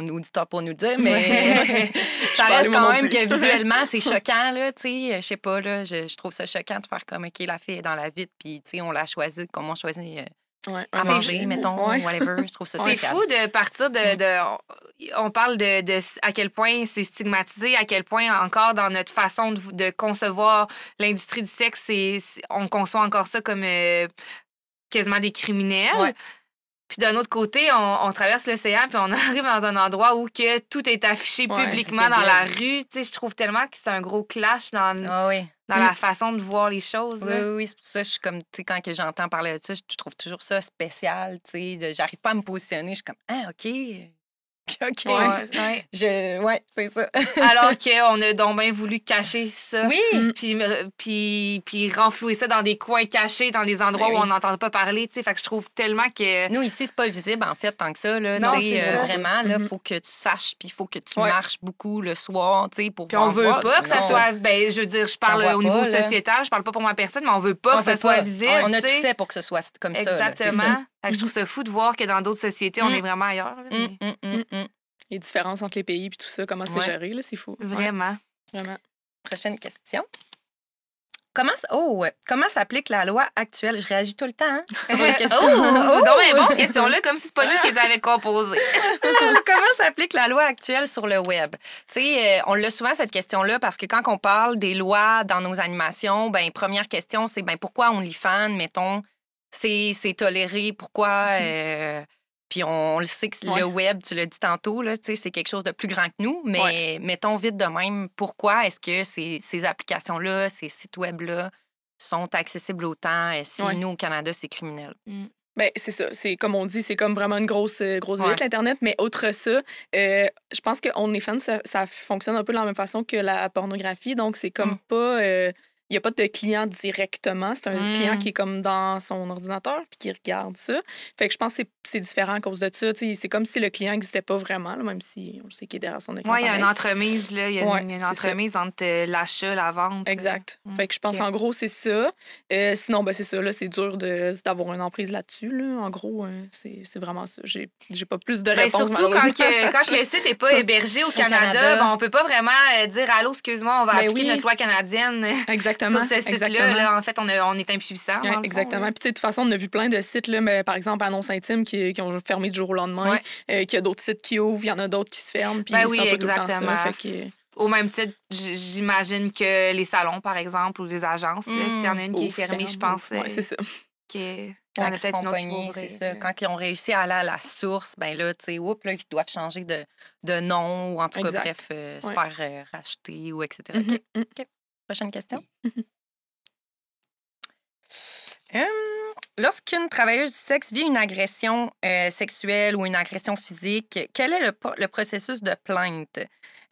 dit auditeur pour nous dire, (laughs) mais (laughs) ça reste quand même que visuellement, c'est (laughs) choquant, là, tu sais. Euh, je sais pas, là, je, trouve ça choquant de faire comme, OK, la fille est dans la vie, puis, tu sais, on l'a choisi, comme on choisit. Euh, à manger, mettons, whatever. Je trouve ça C'est fou de partir de. Mm. on parle de, à quel point c'est stigmatisé, à quel point encore dans notre façon de, concevoir l'industrie du sexe, on conçoit encore ça comme euh, quasiment des criminels. Puis d'un autre côté, on, traverse l'océan, puis on (laughs) arrive dans un endroit où que tout est affiché publiquement dans la rue. je trouve tellement que c'est un gros clash dans, ah dans la mm. façon de voir les choses. Oui, oui, c'est ça que je suis comme, quand j'entends parler de ça, je trouve toujours ça spécial, tu sais, j'arrive pas à me positionner, je suis comme, ah, OK, (laughs) OK. (laughs) Je... ouais c'est ça. (laughs) Alors qu'on a donc bien voulu cacher ça. Mm. Puis, renflouer ça dans des coins cachés, dans des endroits ben où on n'entend pas parler. sais Fait que je trouve tellement que. Nous, ici, c'est pas visible, en fait, tant que ça. Là, non, c'est euh, Vraiment, il mm-hmm. faut que tu saches, puis faut que tu marches beaucoup le soir, tu sais, pour. Puis on veut pas que ça soit. Ben, je veux dire, je parle au niveau sociétal, je parle pas pour ma personne, mais on veut pas que ça soit visible. On a tout fait pour que ce soit comme ça. Exactement je trouve mhm. ça fou de voir que dans d'autres sociétés, on mm. est vraiment ailleurs. Mm, mm, les différences entre les pays puis tout ça, comment c'est géré géré, c'est fou. Vraiment. Prochaine question. Comment, oh, comment s'applique la loi actuelle? Je réagis tout le temps C'est hein, sur les (laughs) oh, questions. oh, (laughs) question-là, comme si c'est pas nous qui les ah! avions composées. (laughs) comment s'applique la loi actuelle sur le web? Tu euh, on l'a souvent, cette question-là, parce que quand on parle des lois dans nos animations, ben première question, c'est ben, pourquoi fan mettons, c'est toléré, pourquoi. Mmh euh, puis on, le sait que le web, tu l'as dit tantôt, c'est quelque chose de plus grand que nous, mais mettons vite de même, pourquoi est-ce que ces, ces applications-là, ces sites web-là sont accessibles autant Et euh, si nous, au Canada, c'est criminel? Mmh. Ben, c'est ça. C'est comme on dit, c'est comme vraiment une grosse, euh, grosse l'Internet. Mais autre ça, je pense que est fan. ça fonctionne un peu de la même façon que la pornographie. Donc, c'est comme mmh. pas. Il n'y a pas de client directement. C'est un hmm. client qui est comme dans son ordinateur puis qui regarde ça. Fait que je pense que c'est différent à cause de ça. C'est comme si le client n'existait pas vraiment, même si on sait qu'il est derrière son écran. Oui, il y a une entremise, une, entremise entre euh, l'achat, la vente. Euh. Exact. Hmm, fait que je pense qu'en en gros, c'est ça. Euh, sinon, ben, c'est ça, là, c'est dur d'avoir une emprise là-dessus. En gros, c'est vraiment ça. J'ai pas plus de ben, réponses. Mais surtout quand, le site n'est pas (laughs) hébergé au Canada, on ben, ne on peut pas vraiment dire Allô, excuse-moi, on va appliquer notre loi canadienne. Exactement. Sur ce site-là, en fait, on, est impuissant. exactement. Puis, de toute façon, on a vu plein de sites, là, mais, par exemple, Annonce Intime qui, ont fermé du jour au lendemain, euh, qu'il y a d'autres sites qui ouvrent, il y en a d'autres qui se ferment, puis ben oui, exactement. Au même titre, j'imagine que les salons, par exemple, ou les agences, s'il y en a une qui est mmh, fermée, je pense. Oui, euh, c'est ça. Que... Quand ils, Quand ils ont réussi à aller à la source, ben là, tu sais, là, ils doivent changer de, de nom ou en tout cas, bref, euh, se faire euh, racheter ou etc. Prochaine question. (laughs) Euh, lorsqu'une travailleuse du sexe vit une agression euh, sexuelle ou une agression physique, quel est le, processus de plainte?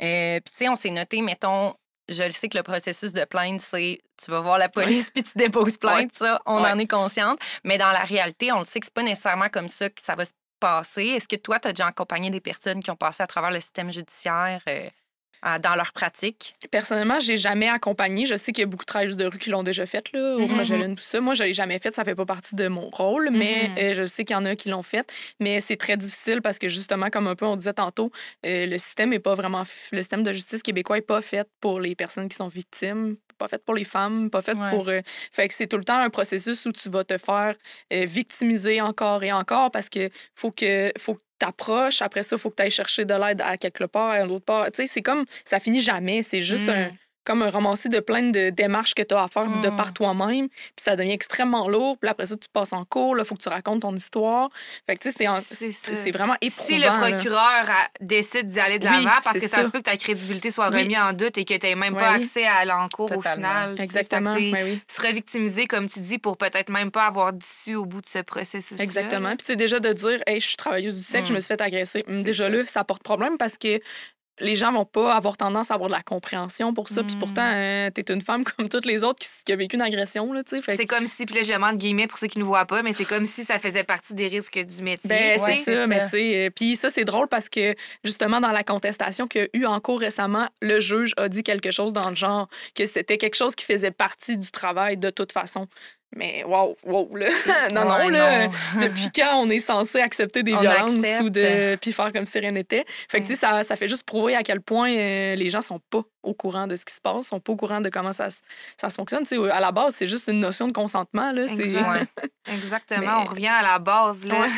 Euh, puis, tu sais, on s'est noté, mettons, je le sais que le processus de plainte, c'est tu vas voir la police (laughs) puis tu déposes plainte, ça, on en est consciente. Mais dans la réalité, on le sait que c'est pas nécessairement comme ça que ça va se passer. Est-ce que toi, tu as déjà accompagné des personnes qui ont passé à travers le système judiciaire? dans leur pratique? Personnellement, j'ai jamais accompagné. Je sais qu'il y a beaucoup de travailleurs de rue qui l'ont déjà fait, là, au mm tout ça. Moi, je l'ai jamais fait. Ça fait pas partie de mon rôle, mais mm-hmm. euh, je sais qu'il y en a qui l'ont fait. Mais c'est très difficile parce que, justement, comme un peu on disait tantôt, euh, le système est pas vraiment... Le système de justice québécois est pas fait pour les personnes qui sont victimes pas fait pour les femmes, pas fait pour. Euh, fait que c'est tout le temps un processus où tu vas te faire victimiser encore et encore parce que faut que faut t'approches. Après ça, il faut que tu ailles chercher de l'aide à quelque part, à un autre part. Tu sais, c'est comme ça finit jamais. C'est juste mm. un comme un ramasser de plein de démarches que tu as à faire de mm. par toi-même. Puis ça devient extrêmement lourd. Puis après ça, tu passes en cours. Il faut que tu racontes ton histoire. Fait que, tu sais, c'est vraiment éprouvant. Si le procureur euh, décide d'y aller de l'avant, parce que ça, se peut que ta crédibilité soit remise en doute et que tu n'aies même pas accès à cours au final. Exactement. Ben se victimisé, comme tu dis, pour peut-être même pas avoir d'issue au bout de ce processus. Exactement. Puis c'est déjà de dire, hey, je suis travailleuse du sexe, mm. je me suis fait agresser. Mm, déjà là, ça porte problème parce que les gens vont pas avoir tendance à avoir de la compréhension pour ça. Puis pourtant, tu hmm. euh, t'es une femme (laughs) comme toutes les autres qui, a vécu une agression. C'est comme si, puis là, je guillemets pour ceux qui ne voient pas, mais c'est comme si ça faisait partie des risques du métier. Ben, c'est ça, mais euh, Puis ça, c'est drôle parce que justement, dans la contestation qu'il y a eu en cours récemment, le juge a dit quelque chose dans le genre, que c'était quelque chose qui faisait partie du travail de toute façon. Mais wow, wow, là. (laughs) non, non, là. (laughs) depuis quand on est censé accepter des violences ou de. puis faire comme si rien n'était. Fait que, tu sais, ça, ça, fait juste prouver à quel point euh, les gens sont pas au courant de ce qui se passe, sont pas au courant de comment ça, ça se fonctionne. Tu sais, à la base, c'est juste une notion de consentement, là. (laughs) exactement. On revient à la base, là.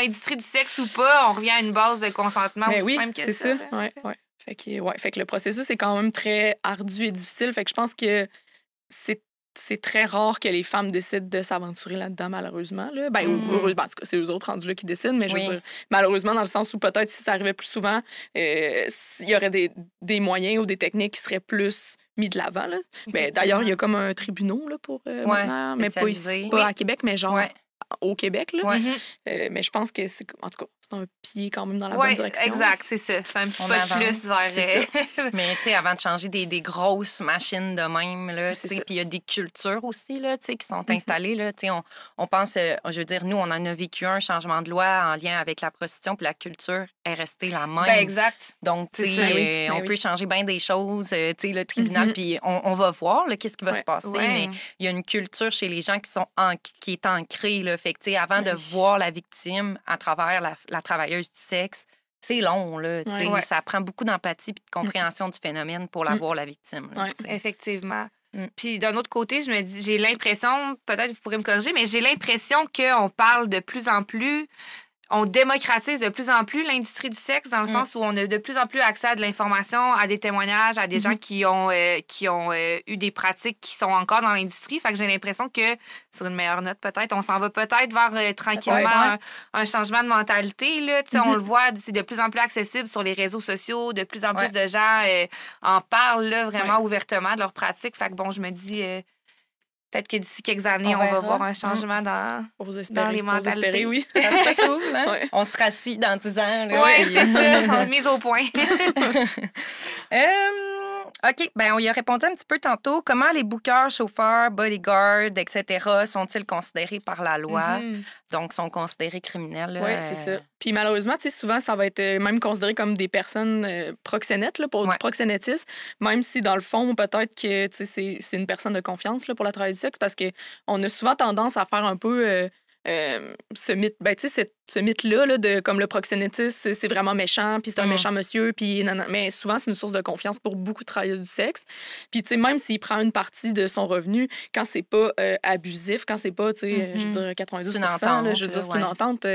l'industrie du sexe ou pas, on revient à une base de consentement oui, c'est ça. Ouais, ouais. Fait que, ouais. Fait que le processus est quand même très ardu et difficile. Fait que je pense que c'est c'est très rare que les femmes décident de s'aventurer là-dedans, malheureusement. Ben, mm. ben c'est eux autres rendus là qui décident, mais je veux dire, malheureusement, dans le sens où peut-être si ça arrivait plus souvent, euh, il y aurait des, moyens ou des techniques qui seraient plus mis de l'avant. D'ailleurs, il y a comme un tribunal pour euh, ouais, mais pas, ici, pas à Québec, mais genre au Québec. Là. Euh, mais je pense que c'est, en tout cas, c'est un pied quand même dans la bonne direction. Exact, c'est ça. C'est un petit peu plus vers. Euh, (laughs) mais tu sais, avant de changer des, grosses machines de même, là, puis il y a des cultures aussi là, qui sont mhm. installées. Là, on, on pense, euh, je veux dire, nous, on en a vécu un changement de loi en lien avec la prostitution, puis la culture est restée la ben, même. Ben, exact. Donc, tu sais, ben on peut changer bien des choses, tu sais, le tribunal, mhm. puis on, va voir qu'est-ce qui va se passer. Mais il y a une culture chez les gens qui, sont qui est ancrée, là, avant de voir la victime à travers la, travailleuse du sexe, c'est long, là. Ça prend beaucoup d'empathie et de mm. compréhension du phénomène pour la mm. voir, la victime. effectivement. Mm. Puis d'un autre côté, je me dis, j'ai l'impression, peut-être vous pourrez me corriger, mais j'ai l'impression qu'on parle de plus en plus on démocratise de plus en plus l'industrie du sexe dans le mm. sens où on a de plus en plus accès à de l'information, à des témoignages, à des gens mm-hmm. qui ont, euh, qui ont euh, eu des pratiques qui sont encore dans l'industrie. Fait que j'ai l'impression que, sur une meilleure note peut-être, on s'en va peut-être vers euh, tranquillement Un, changement de mentalité. Là. On le mm-hmm. voit, c'est de plus en plus accessible sur les réseaux sociaux, de plus en plus de gens en parlent vraiment ouvertement de leurs pratiques. Fait que bon, je me dis Peut-être que d'ici quelques années, on, va voir un mm. changement dans, dans les mentalités. Espérer, oui. c'est (laughs) cool. Hein? On sera assis dans 10 ans. Oui, c'est ça. (laughs) Mise au point. (laughs) Euh, OK. Ben, on y a répondu un petit peu tantôt. Comment les bookers, chauffeurs, bodyguards, etc. sont-ils considérés par la loi? Mhm. Donc, sont considérés criminels. Oui, euh, c'est ça. Puis malheureusement, souvent, ça va être euh, même considéré comme des personnes euh, proxénètes, là, pour du proxénétisme, même si dans le fond, peut-être que c'est une personne de confiance pour la travail du sexe, parce qu'on a souvent tendance à faire un peu... Euh, ce mythe, ben, ce mythe-là, de comme le proxénétisme, c'est vraiment méchant, puis c'est un mm. méchant monsieur, puis mais souvent, c'est une source de confiance pour beaucoup de travailleurs du sexe. Puis, tu sais, même s'il prend une partie de son revenu, quand c'est pas euh, abusif, quand c'est pas, tu sais, euh, mm-hmm. je veux dire, 92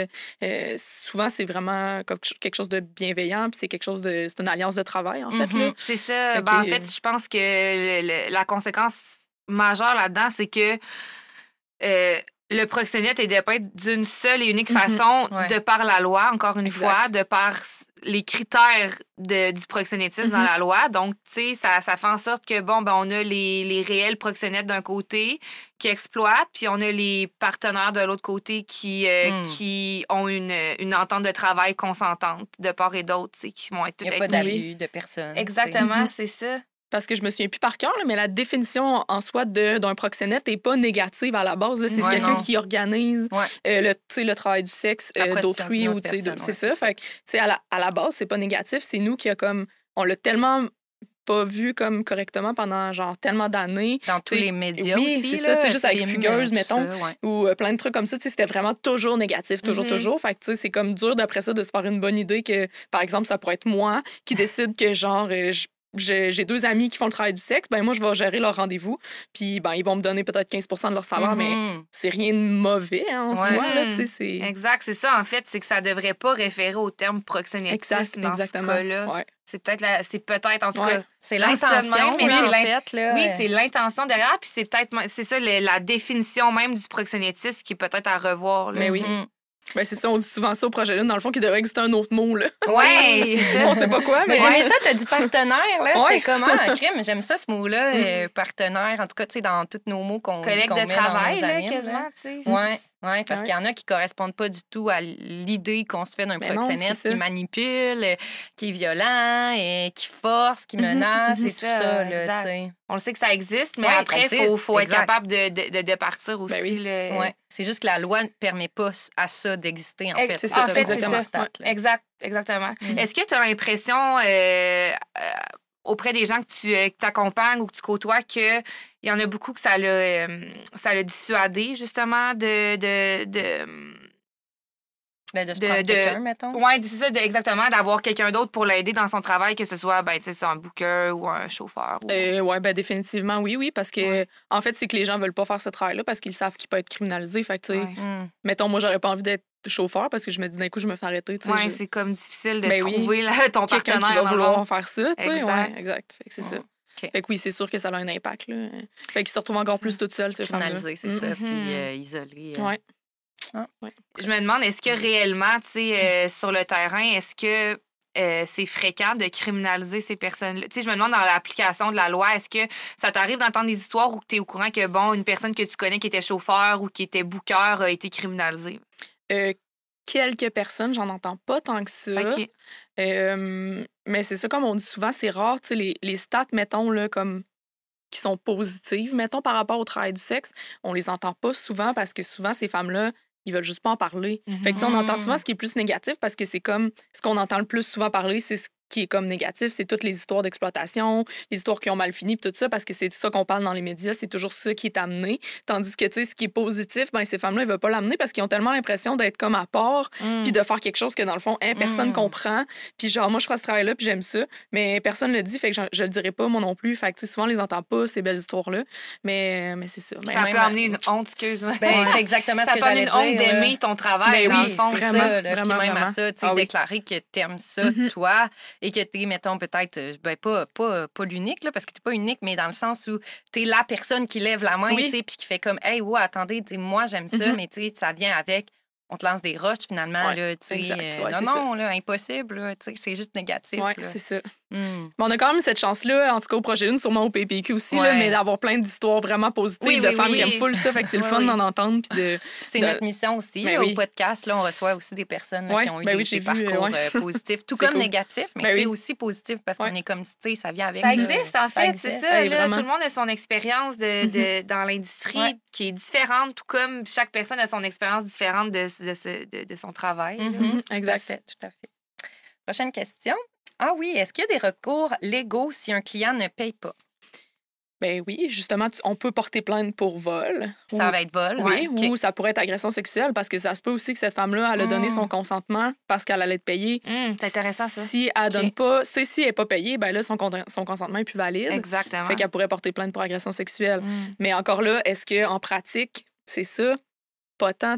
je souvent, c'est vraiment quelque chose de bienveillant, puis c'est quelque chose de. C'est une alliance de travail, en fait. Mm-hmm. C'est ça. Ben, en fait, je pense que la conséquence majeure là-dedans, c'est que le proxénète est dépeint d'une seule et unique mhm. façon, de par la loi, encore une fois, de par les critères du proxénétisme dans mhm. la loi. Donc, tu sais, ça, fait en sorte que, bon, ben, on a les, réels proxénètes d'un côté qui exploitent, puis on a les partenaires de l'autre côté qui, euh, hmm. qui ont une, entente de travail consentante de part et d'autre, qui vont être tout Il n'y a pas d'abus de personne. Exactement, mhm. c'est ça parce que je me souviens plus par cœur, mais la définition en soi d'un proxénète n'est pas négative à la base. C'est quelqu'un qui organise euh, le, le travail du sexe euh, d'autrui c'est ça. Fait que, à, la, à la base, c'est pas négatif. C'est nous qui a comme on l'a tellement pas vu comme correctement pendant genre tellement d'années dans tous les médias oui, c'est ça juste avec fugueuse mettons ou euh, plein de trucs comme ça c'était vraiment toujours négatif toujours mm-hmm. toujours fait que c'est comme dur d'après ça de se faire une bonne idée que par exemple ça pourrait être moi qui décide que genre je j'ai deux amis qui font le travail du sexe, ben moi, je vais gérer leur rendez-vous. Puis, ben, ils vont me donner peut-être 15 de leur salaire, mais mm-hmm. c'est rien de mauvais hein, en soi. exact, c'est ça, en fait, c'est que ça devrait pas référer au terme proxénétisme dans ce cas-là. C'est peut-être, c'est peut-être en tout cas. C'est l'intention, mais oui, c'est oui, euh, c'est l'intention derrière, puis c'est peut-être, c'est ça, la définition même du proxénétisme qui est peut-être à revoir. Mais oui. Mm. Ben, c'est ça, on dit souvent ça au projet Lune, dans le fond, qu'il devrait exister un autre mot. Là. Ouais, ça. sait pas quoi. Mais, J'aime ça, ouais. ça, t'as dit partenaire. je sais comment, un ah, crime, j'aime ça ce mot-là, (laughs) mm. euh, partenaire. En tout cas, tu sais, dans tous nos mots qu'on. Collègue de met travail, dans nos quasiment, tu sais. Oui, parce qu'il y en a qui ne correspondent pas du tout à l'idée qu'on se fait d'un ben proxénète qui manipule, euh, qui est violent, qui force, qui mhm, menace, mhm. et tout ça. ça là, on le sait que ça existe, mais après, il faut, être capable de, partir ben aussi. C'est juste que la loi ne permet pas à ça d'exister, en fait. C'est exactement. exact, exactement. Mm. Est-ce que tu as l'impression, euh, euh, auprès des gens que tu accompagnes euh, t'accompagnes ou que tu côtoies, qu'il y en a beaucoup que ça l'a dissuadé, justement, de, de ben, de se mettons. Oui, c'est ça, exactement, d'avoir quelqu'un d'autre pour l'aider dans son travail, que ce soit ben, un booker ou un chauffeur. oui, euh, ben, définitivement, oui, oui, parce que en fait, c'est que les gens veulent pas faire ce travail-là parce qu'ils savent qu'ils peuvent être criminalisé. Fait mm. mettons, moi, j'aurais pas envie d'être chauffeur parce que je me dis d'un coup je me fais arrêter. Oui, c'est comme difficile de trouver ton partenaire. Qui vouloir faire ça, tu sais. exact. Fait que c'est ça. Fait oui, c'est sûr que ça a un impact. Là. Fait qu'ils se retrouvent encore plus tout seul, c'est ça, mm-hmm. puis euh, isolé euh, ah. Je me demande, est-ce que réellement, tu euh, sur le terrain, est-ce que euh, c'est fréquent de criminaliser ces personnes-là? je me demande, dans l'application de la loi, est-ce que ça t'arrive d'entendre des histoires où tu es au courant que, bon, une personne que tu connais qui était chauffeur ou qui était bouqueur a été criminalisée? Euh, quelques personnes, j'en entends pas tant que ça. mais c'est ça, comme on dit souvent, c'est rare, tu sais, les, les stats, mettons, là, comme qui sont positives, mettons, par rapport au travail du sexe, on les entend pas souvent parce que souvent, ces femmes-là, ils veulent juste pas en parler. Mm Fait que, on mm-hmm. entend souvent ce qui est plus négatif parce que c'est comme ce qu'on entend le plus souvent parler, c'est ce qui est comme négatif, c'est toutes les histoires d'exploitation, les histoires qui ont mal fini, tout ça, parce que c'est ça qu'on parle dans les médias, c'est toujours ça qui est amené. Tandis que, tu sais, ce qui est positif, ben, ces femmes-là, elles veulent pas l'amener parce qu'ils ont tellement l'impression d'être comme à part, mm. puis de faire quelque chose que, dans le fond, hein, personne mm. comprend. Puis genre, moi, je fais ce travail-là, puis j'aime ça, mais personne le dit, fait que je, ne le dirai pas, moi non plus. Fait que, tu sais souvent, on les entend pas, ces belles histoires-là. Mais, mais c'est ça. ça ben, peut amener une honte, excuse-moi. Ben, c'est exactement ça ce que j'allais dire. Ça peut amener une honte d'aimer ton travail, ben dans oui, le fond, vraiment, ça, même à ça, tu sais ah déclarer que aimes ça, mm-hmm. toi, et que tu es, mettons, peut-être, euh, ben, pas, l'unique, parce que tu pas unique, mais dans le sens où tu es la personne qui lève la main, puis qui fait comme, hey, ouais attendez, dis, moi, j'aime ça, mm-hmm. mais tu sais, ça vient avec on te lance des roches finalement. Euh, non, non, impossible. c'est juste négatif. Oui, c'est ça. Hmm. on a quand même cette chance-là, en tout cas au projet 1, sûrement au PPQ aussi, mais d'avoir plein d'histoires vraiment positives de faire femmes qui full ça. c'est le fun d'en entendre. Puis de, c'est notre mission aussi. Ben au podcast, là, on reçoit aussi des personnes qui ont eu ben des, parcours euh, positifs, (laughs) tout comme négatifs, mais c'est ben aussi positifs parce qu'on est comme, ça vient avec. Ça existe, en fait, c'est ça. tout le monde a son expérience mm-hmm. dans l'industrie qui est différente, tout comme chaque personne a son expérience différente de de, son travail. Mm Tout à, fait, Prochaine question. Ah oui, est-ce qu'il y a des recours légaux si un client ne paye pas? Ben oui, justement, on peut porter plainte pour vol. Ça va être vol, oui. Ou ça pourrait être agression sexuelle parce que ça se peut aussi que cette femme-là, elle a donné mm. son consentement parce qu'elle allait être payée. Mm, c'est intéressant, ça. Si elle ne donne pas, si, elle n'est pas payée, ben là, son, son consentement est plus valide. Exactement. Fait qu'elle pourrait porter plainte pour agression sexuelle. Mm. Mais encore là, est-ce qu'en pratique, c'est ça?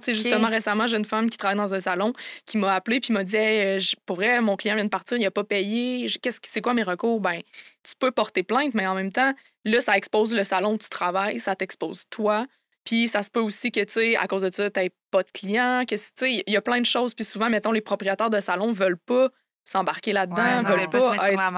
Justement, récemment, j'ai une femme qui travaille dans un salon qui m'a appelé puis m'a dit euh, Pour vrai, mon client vient de partir, il n'a pas payé. Qu'est-ce que c'est quoi mes recours? Ben, tu peux porter plainte, mais en même temps, là, ça expose le salon où tu travailles, ça t'expose toi. Puis ça se peut aussi que, tu à cause de ça, tu n'as pas de client. il y a plein de choses. Puis souvent, mettons, les propriétaires de salons veulent pas s'embarquer là-dedans,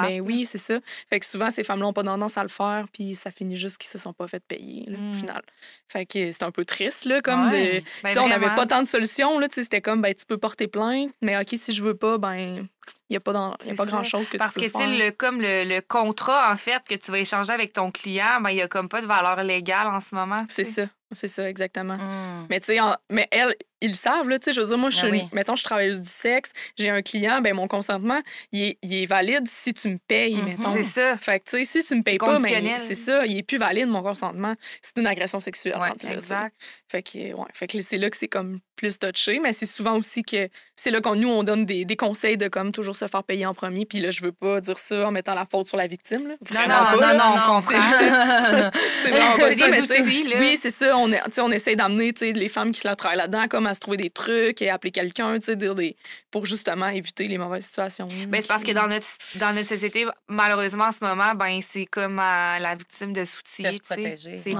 Mais oui, c'est ça. Fait que souvent, ces femmes-là n'ont pas tendance à le faire, puis ça finit juste qu'ils se sont pas fait payer, au mm. final. Fait que c'est un peu triste, là, comme ben on n'avait pas tant de solutions, là, c'était comme, ben, tu peux porter plainte, mais OK, si je veux pas, ben... Il n'y a pas, pas grand-chose que tu peux faire. Parce que, comme le, contrat, en fait, que tu vas échanger avec ton client, ben, il n'y a comme pas de valeur légale en ce moment. C'est ça. C'est ça, exactement. Mm. Mais, tu sais, mais elle, ils le savent, là, tu sais, je veux dire, moi, je ah suis, mettons, je travaille du sexe, j'ai un client, ben mon consentement, il est, valide si tu me payes, mm-hmm. mettons. C'est ça. Fait que, tu sais, si tu me payes pas, ben, c'est ça, il est plus valide, mon consentement. C'est une agression sexuelle. Ouais, exact. Fait que, euh, ouais, fait que c'est là que c'est comme plus touché, mais c'est souvent aussi que c'est là qu'on nous, on donne des, conseils de comme toujours se faire payer en premier, puis là, je veux pas dire ça en mettant la faute sur la victime, là. non, non, non, non, non, on comprend. (laughs) c'est vrai ça, mais Oui, c'est ça, on, on essaie d'amener, tu sais, les femmes qui la travaillent là-dedans, comme à se trouver des trucs et appeler quelqu'un, tu sais, des. pour justement éviter les mauvaises situations. Ben, c'est parce que dans notre, dans notre société, malheureusement, en ce moment, ben, c'est comme la victime de soutien. C'est c'est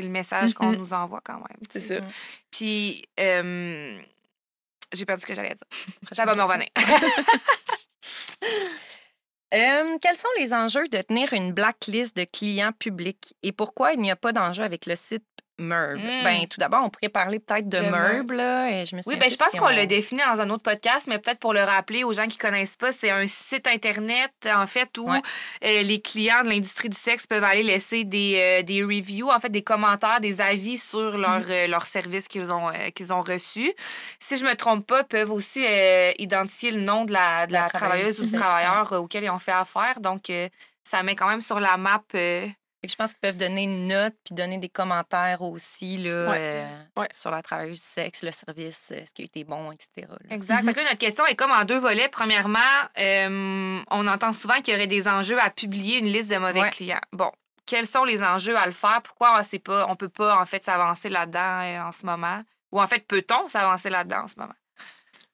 le message qu'on mm-hmm. nous envoie quand même. C'est ça. Puis, j'ai perdu ce que j'allais dire. Ça va me revenir. (laughs) quels sont les enjeux de tenir une blacklist de clients publics et pourquoi il n'y a pas d'enjeu avec le site meubles? Hmm. Ben, tout d'abord, on pourrait parler peut-être de, de meubles. je me oui, ben, je pense qu'on l'a défini dans un autre podcast, mais peut-être pour le rappeler aux gens qui ne connaissent pas, c'est un site Internet, en fait, où euh, les clients de l'industrie du sexe peuvent aller laisser des, euh, des, reviews, en fait, des commentaires, des avis sur mm. leur, euh, leur service qu'ils ont, qu'ils ont reçu. Si je ne me trompe pas, peuvent aussi identifier le nom de la, travailleuse, ou du travailleur auquel ils ont fait affaire. Donc, ça met quand même sur la map et je pense qu'ils peuvent donner une note puis donner des commentaires aussi là, euh, sur la travailleuse du sexe, le service, euh, ce qui a été bon, etc. Exact. notre question est comme en deux volets. Premièrement, euh, on entend souvent qu'il y aurait des enjeux à publier une liste de mauvais clients. Bon, quels sont les enjeux à le faire? Pourquoi on ah, ne pas, on peut pas en fait s'avancer là-dedans en ce moment? Ou en fait, peut-on s'avancer là-dedans en ce moment?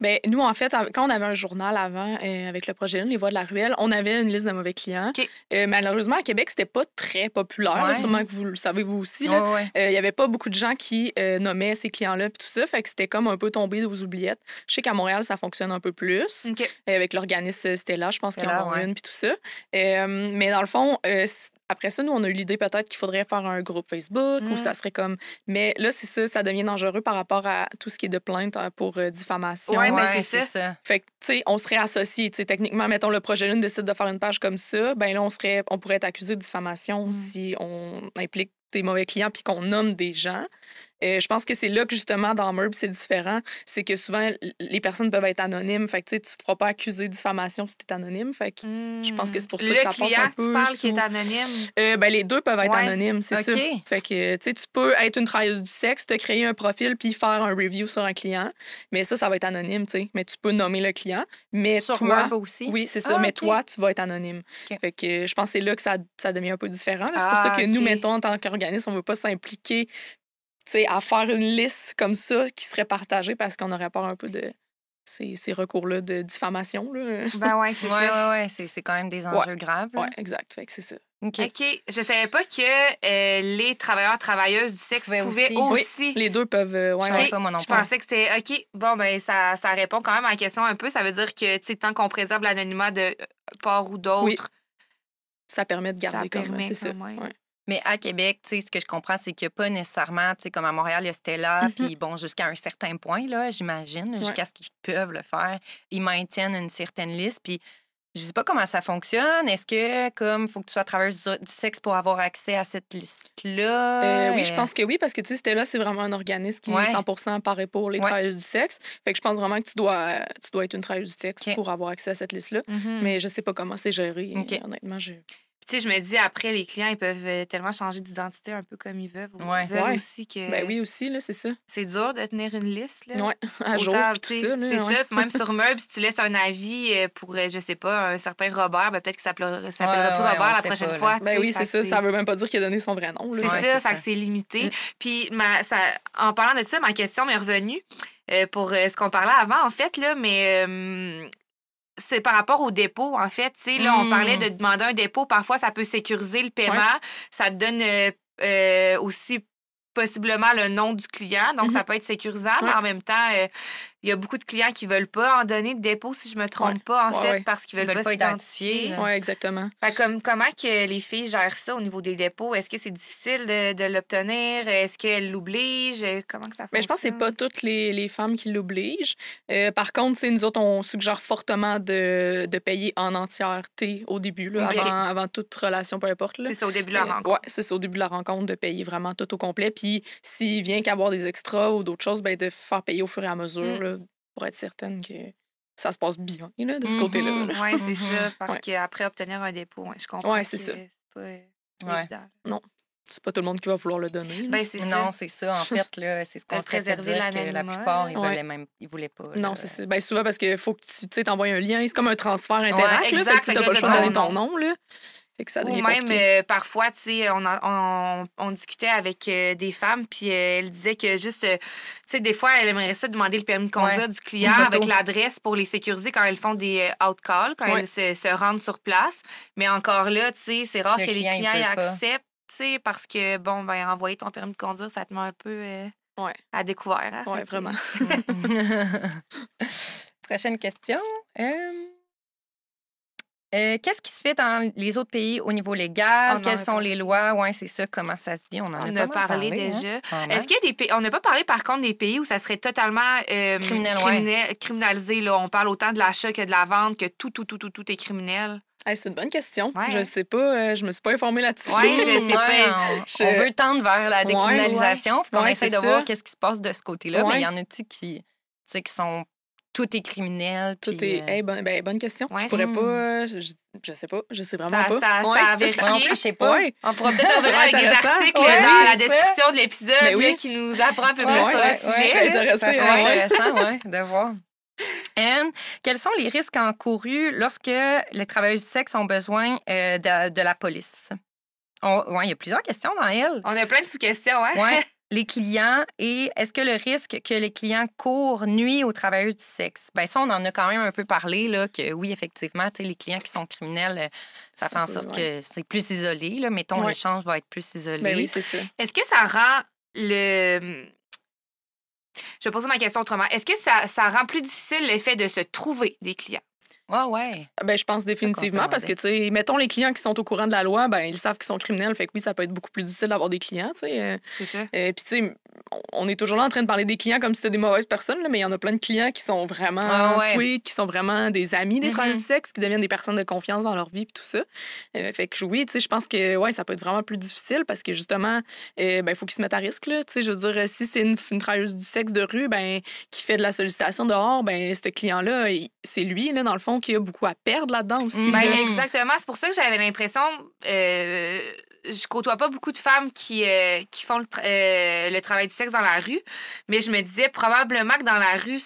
Ben, nous, en fait, quand on avait un journal avant euh, avec le projet Lune, Les Voix de la Ruelle, on avait une liste de mauvais clients. Euh, malheureusement, à Québec, c'était pas très populaire, sûrement que vous le savez vous aussi. Euh, il n'y avait pas beaucoup de gens qui nommaient ces clients-là, tout ça. Fait que c'était comme un peu tombé vos oubliettes. Je sais qu'à Montréal, ça fonctionne un peu plus. avec l'organisme Stella, je pense y en a une, puis tout ça. mais dans le fond, après ça, nous, on a eu l'idée peut-être qu'il faudrait faire un groupe Facebook ou mmh. ça serait comme. Mais là, c'est ça, ça devient dangereux par rapport à tout ce qui est de plainte hein, pour euh, diffamation. Oui, ouais, mais c'est ça. Fait que, tu sais, on serait associé. techniquement, mettons, le projet Lune décide de faire une page comme ça, ben là, on, serait, on pourrait être accusé de diffamation mmh. si on implique des mauvais clients puis qu'on nomme des gens. Euh, je pense que c'est là que justement dans Murb c'est différent, c'est que souvent les personnes peuvent être anonymes, fait que tu te feras pas accuser de diffamation si tu es anonyme, fait que je pense que c'est pour ça que mmh. ça passe un peu. Tu parles sous... qui est anonyme. Euh, ben, les deux peuvent être anonymes, c'est ça. Fait que tu peux être une travailleuse du sexe, te créer un profil puis faire un review sur un client, mais ça ça va être anonyme, tu sais, mais tu peux nommer le client, mais sur toi aussi. Oui, c'est ça, ah, mais toi tu vas être anonyme. Fait que je pense que c'est là que ça, ça devient un peu différent, c'est pour ça ah, que nous mettons en tant qu'organisme, on veut pas s'impliquer à faire une liste comme ça qui serait partagée parce qu'on aurait peur un peu de ces, ces recours-là de diffamation. Là. Ben oui, c'est ça. Ouais, ouais. C'est quand même des enjeux graves. Oui, exact. Fait que c'est ça. OK. OK. Je savais pas que euh, les travailleurs, travailleuses du sexe pouvaient, aussi. les deux peuvent. Euh, ouais, pas, moi non Je pensais que c'était. OK. Bon, ben, ça, ça répond quand même à la question un peu. Ça veut dire que, tu tant qu'on préserve l'anonymat de euh, part ou d'autre. Ça permet de garder ça comme c'est ça. Mais à Québec, tu sais, ce que je comprends, c'est qu'il n'y a pas nécessairement, tu sais, comme à Montréal, il y a Stella, mm-hmm. puis bon, jusqu'à un certain point, là, j'imagine, jusqu'à ce qu'ils peuvent le faire, ils maintiennent une certaine liste, puis je sais pas comment ça fonctionne. Est-ce que, comme, faut que tu sois à travers du sexe pour avoir accès à cette liste-là? Euh, oui, je euh pense que oui, parce que, tu sais, Stella, c'est vraiment un organisme qui est 100 paré pour les travailleurs du sexe. Fait que je pense vraiment que tu dois, tu dois être une travailleuse du sexe pour avoir accès à cette liste-là. Mm-hmm. Mais je sais pas comment c'est géré, honnêtement. Je sais, je me dis, après, les clients, ils peuvent euh, tellement changer d'identité un peu comme ils veulent. veulent aussi que... Ben oui, aussi, là, c'est ça. C'est dur de tenir une liste, là. (laughs) à jour, puis tout ça, C'est ça, même (laughs) sur Meubles, si tu laisses un avis euh, pour, euh, je sais pas, un certain Robert, ben, peut-être qu'il s'appellera plus Robert la prochaine fois. Ben oui, c'est ça, ça veut même pas dire qu'il a donné son vrai nom. C'est ça, ça, fait que c'est limité. Mm. Puis ma, en parlant de ça, ma question m'est revenue. pour ce qu'on parlait avant, en fait, là, mais c'est par rapport au dépôt, en fait. sais, Là, on parlait hmm. de demander un dépôt. Parfois, ça peut sécuriser le paiement. Ça te donne euh, euh, aussi possiblement le nom du client, donc mm-hmm. ça peut être sécurisable. En même temps, euh, il y a beaucoup de clients qui veulent pas en donner de dépôt, si je me trompe pas, en fait, parce qu'ils veulent, veulent, pas s'identifier. Euh. Oui, exactement. comme, comment que les filles gèrent ça au niveau des dépôts? Est-ce que c'est difficile de, de l'obtenir? Est-ce qu'elles l'obligent? Comment que ça fonctionne? Mais je pense que c'est pas toutes les, les femmes qui l'obligent. Euh, par contre, nous autres, on suggère fortement de, de payer en entièreté au début, là, avant, avant, toute relation, peu importe. C'est ça, au début de la euh, rencontre. Oui, c'est au début de la rencontre, de payer vraiment tout au complet. Puis s'il vient qu'avoir des extras ou d'autres choses, ben, de faire payer au fur et à mesure. Mm pour être certaine que ça se passe bien de ce mmh côté-là. Oui, c'est ça. (laughs) Parce qu'après obtenir un dépôt, je comprends. Oui, c'est ça. pas évident. Non c'est pas tout le monde qui va vouloir le donner. Ben, non, c'est ça. En (laughs) fait, c'est ce qu'on dire que la plupart, ils, ouais. même, ils voulaient pas. Non, c'est ça. Ben, souvent parce qu'il faut que tu t'envoies un lien. C'est comme un transfert interact. que tu n'as pas le choix de donner ton nom. Là. Ou même euh, parfois, tu sais, on, on, on, discutait avec euh, des femmes, puis euh, elles elle que juste, tu sais, des fois, elle aimerait ça demander le permis de conduire du client avec l'adresse pour les sécuriser quand elles font des out quand elles se, se, rendent sur place. Mais encore là, tu sais, c'est rare que les clients acceptent, tu sais, parce que, bon, ben, envoyer ton permis de conduire, ça te met un peu à découvert. Hein, oui, vraiment. (laughs) (laughs) Prochaine question. Euh, qu'est-ce qui se fait dans les autres pays au niveau légal? Quelles sont les lois? Oui, c'est ça, comment ça se dit? On en a, pas parlé, hein? déjà. Est-ce qu'il y a des pays... On n'a pas parlé, par contre, des pays où ça serait totalement euh, criminalisé. On parle autant de l'achat que de la vente, que tout, tout, tout, tout, tout est criminel. c'est une bonne question. Je ne sais pas, euh, je me suis pas informée là-dessus. Oui, je sais pas. (laughs) On, veut tendre vers la décriminalisation. on essaie de voir qu'est-ce qui se passe de ce côté-là. Mais il y en a-tu qui, qui sont tout est criminel. est. Euh, ben, bonne question. Je pourrais hmm. pas. Je, je, sais pas. Je sais vraiment pas. Ça, a vérifié. Je sais pas. On pourrait peut-être (laughs) revenir avec des articles dans la description de l'épisode ben qui nous apprend un peu plus sur le sujet. Intéressant, ça serait intéressant de voir. Anne, quels sont les risques encourus lorsque les travailleurs du sexe ont besoin euh, de, la police? il y a plusieurs questions dans elle. On a plein de sous-questions, Oui. Ouais. (laughs) les clients et est-ce que le risque que les clients courent nuit aux travailleuses du sexe? Bien, ça, on en a quand même un peu parlé, là, que oui, effectivement, les clients qui sont criminels, euh, ça, fait en sorte que c'est plus isolé. Là. Mettons, l'échange va être plus isolé. Ben oui, c'est ça. Est-ce que ça rend le. Je vais poser ma question autrement. Est-ce que ça, ça rend plus difficile l'effet de se trouver des clients? Ouais, ouais. Ah, ben, je pense définitivement parce que, tu sais, mettons les clients qui sont au courant de la loi, ben, ils savent qu'ils sont criminels. Fait que oui, ça peut être beaucoup plus difficile d'avoir des clients, tu sais. Euh, c'est ça. Euh, puis, tu sais, on est toujours là en train de parler des clients comme si c'était des mauvaises personnes, là, mais il y en a plein de clients qui sont vraiment ah, qui sont vraiment des amis des mm-hmm. travailleurs du sexe, qui deviennent des personnes de confiance dans leur vie, puis tout ça. Euh, fait que oui, tu sais, je pense que, ouais, ça peut être vraiment plus difficile parce que, justement, ben, il faut qu'ils se mettent à risque, Tu sais, je veux dire, si c'est une, travailleuse du sexe de rue, ben, qui fait de la sollicitation dehors, ben, ce client-là, c'est lui, là, dans le fond qu'il y a beaucoup à perdre là-dedans aussi. Ben, exactement. C'est pour ça que j'avais l'impression. Euh, je côtoie pas beaucoup de femmes qui, euh, qui font le, euh, le travail du sexe dans la rue, mais je me disais probablement que dans la rue,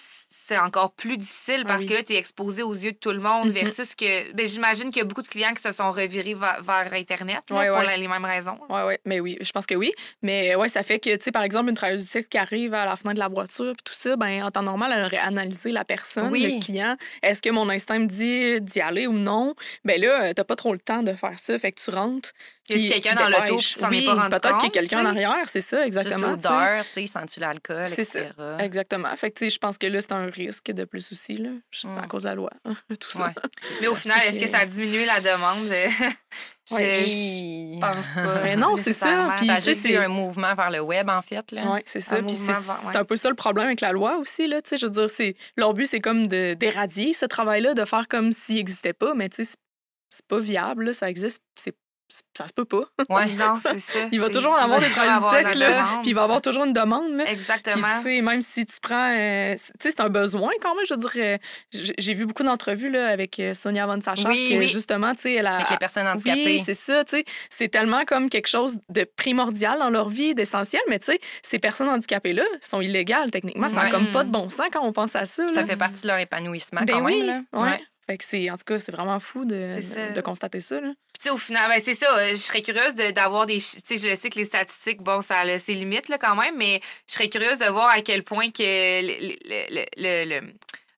c'est encore plus difficile ah parce que là, tu es exposé aux yeux de tout le monde mhm. versus que. Ben, J'imagine qu'il y a beaucoup de clients qui se sont revirés vers, Internet pour les mêmes raisons. Oui, oui. Mais oui, je pense que oui. Mais ouais, ça fait que, tu sais, par exemple, une travailleuse du site qui arrive à la fenêtre de la voiture puis tout ça, ben, en temps normal, elle aurait analysé la personne, le client. Est-ce que mon instinct me dit d'y aller ou non? Ben là, euh, t'as pas trop le temps de faire ça. Fait que tu rentres. Il y a quelqu'un dans l'auto qui s'en est pas rendu Peut-être qu'il y quelqu'un en arrière, c'est ça, exactement. Juste l'odeur, tu sens-tu l'alcool, etc. Ça. Exactement. Fait que, tu sais, je pense que là, c'est un risque de plus aussi, là, juste à mm. cause de la loi, (laughs) tout ça. (laughs) Mais au final, est-ce que ça a diminué la demande? (laughs) je, non, c'est ça. Puis, juste c'est un mouvement vers le web, en fait. Oui, c'est ça. Puis c'est un peu ça le problème avec la loi aussi. Là, je veux dire, leur but, c'est comme d'éradier ce travail-là, de faire comme s'il n'existait pas, mais tu c'est pas viable, ça existe, c'est ça se peut pas. (laughs) Oui, non, (laughs) c'est ça. Il va toujours avoir des trahisettes. là. Puis il va avoir toujours une demande, là. Exactement. même si tu prends. Euh, tu sais, c'est un besoin quand même. Je dirais j'ai vu beaucoup d'entrevues, là, avec euh, Sonia Van Sacha, qui justement, tu sais, elle a. Avec les personnes handicapées. Oui, c'est ça, tu sais. C'est tellement comme quelque chose de primordial dans leur vie, d'essentiel, mais tu sais, ces personnes handicapées-là sont illégales, techniquement. Ça n'a comme pas de mm. bon sens quand on pense à ça. Ça fait partie de leur épanouissement, ben quand oui, même, là. Ouais c'est, en tout cas, c'est vraiment fou de, constater ça. au final, ben, c'est ça, euh, je serais curieuse d'avoir des... je le sais que les statistiques, bon, ça a ses limites quand même, mais je serais curieuse de voir à quel point que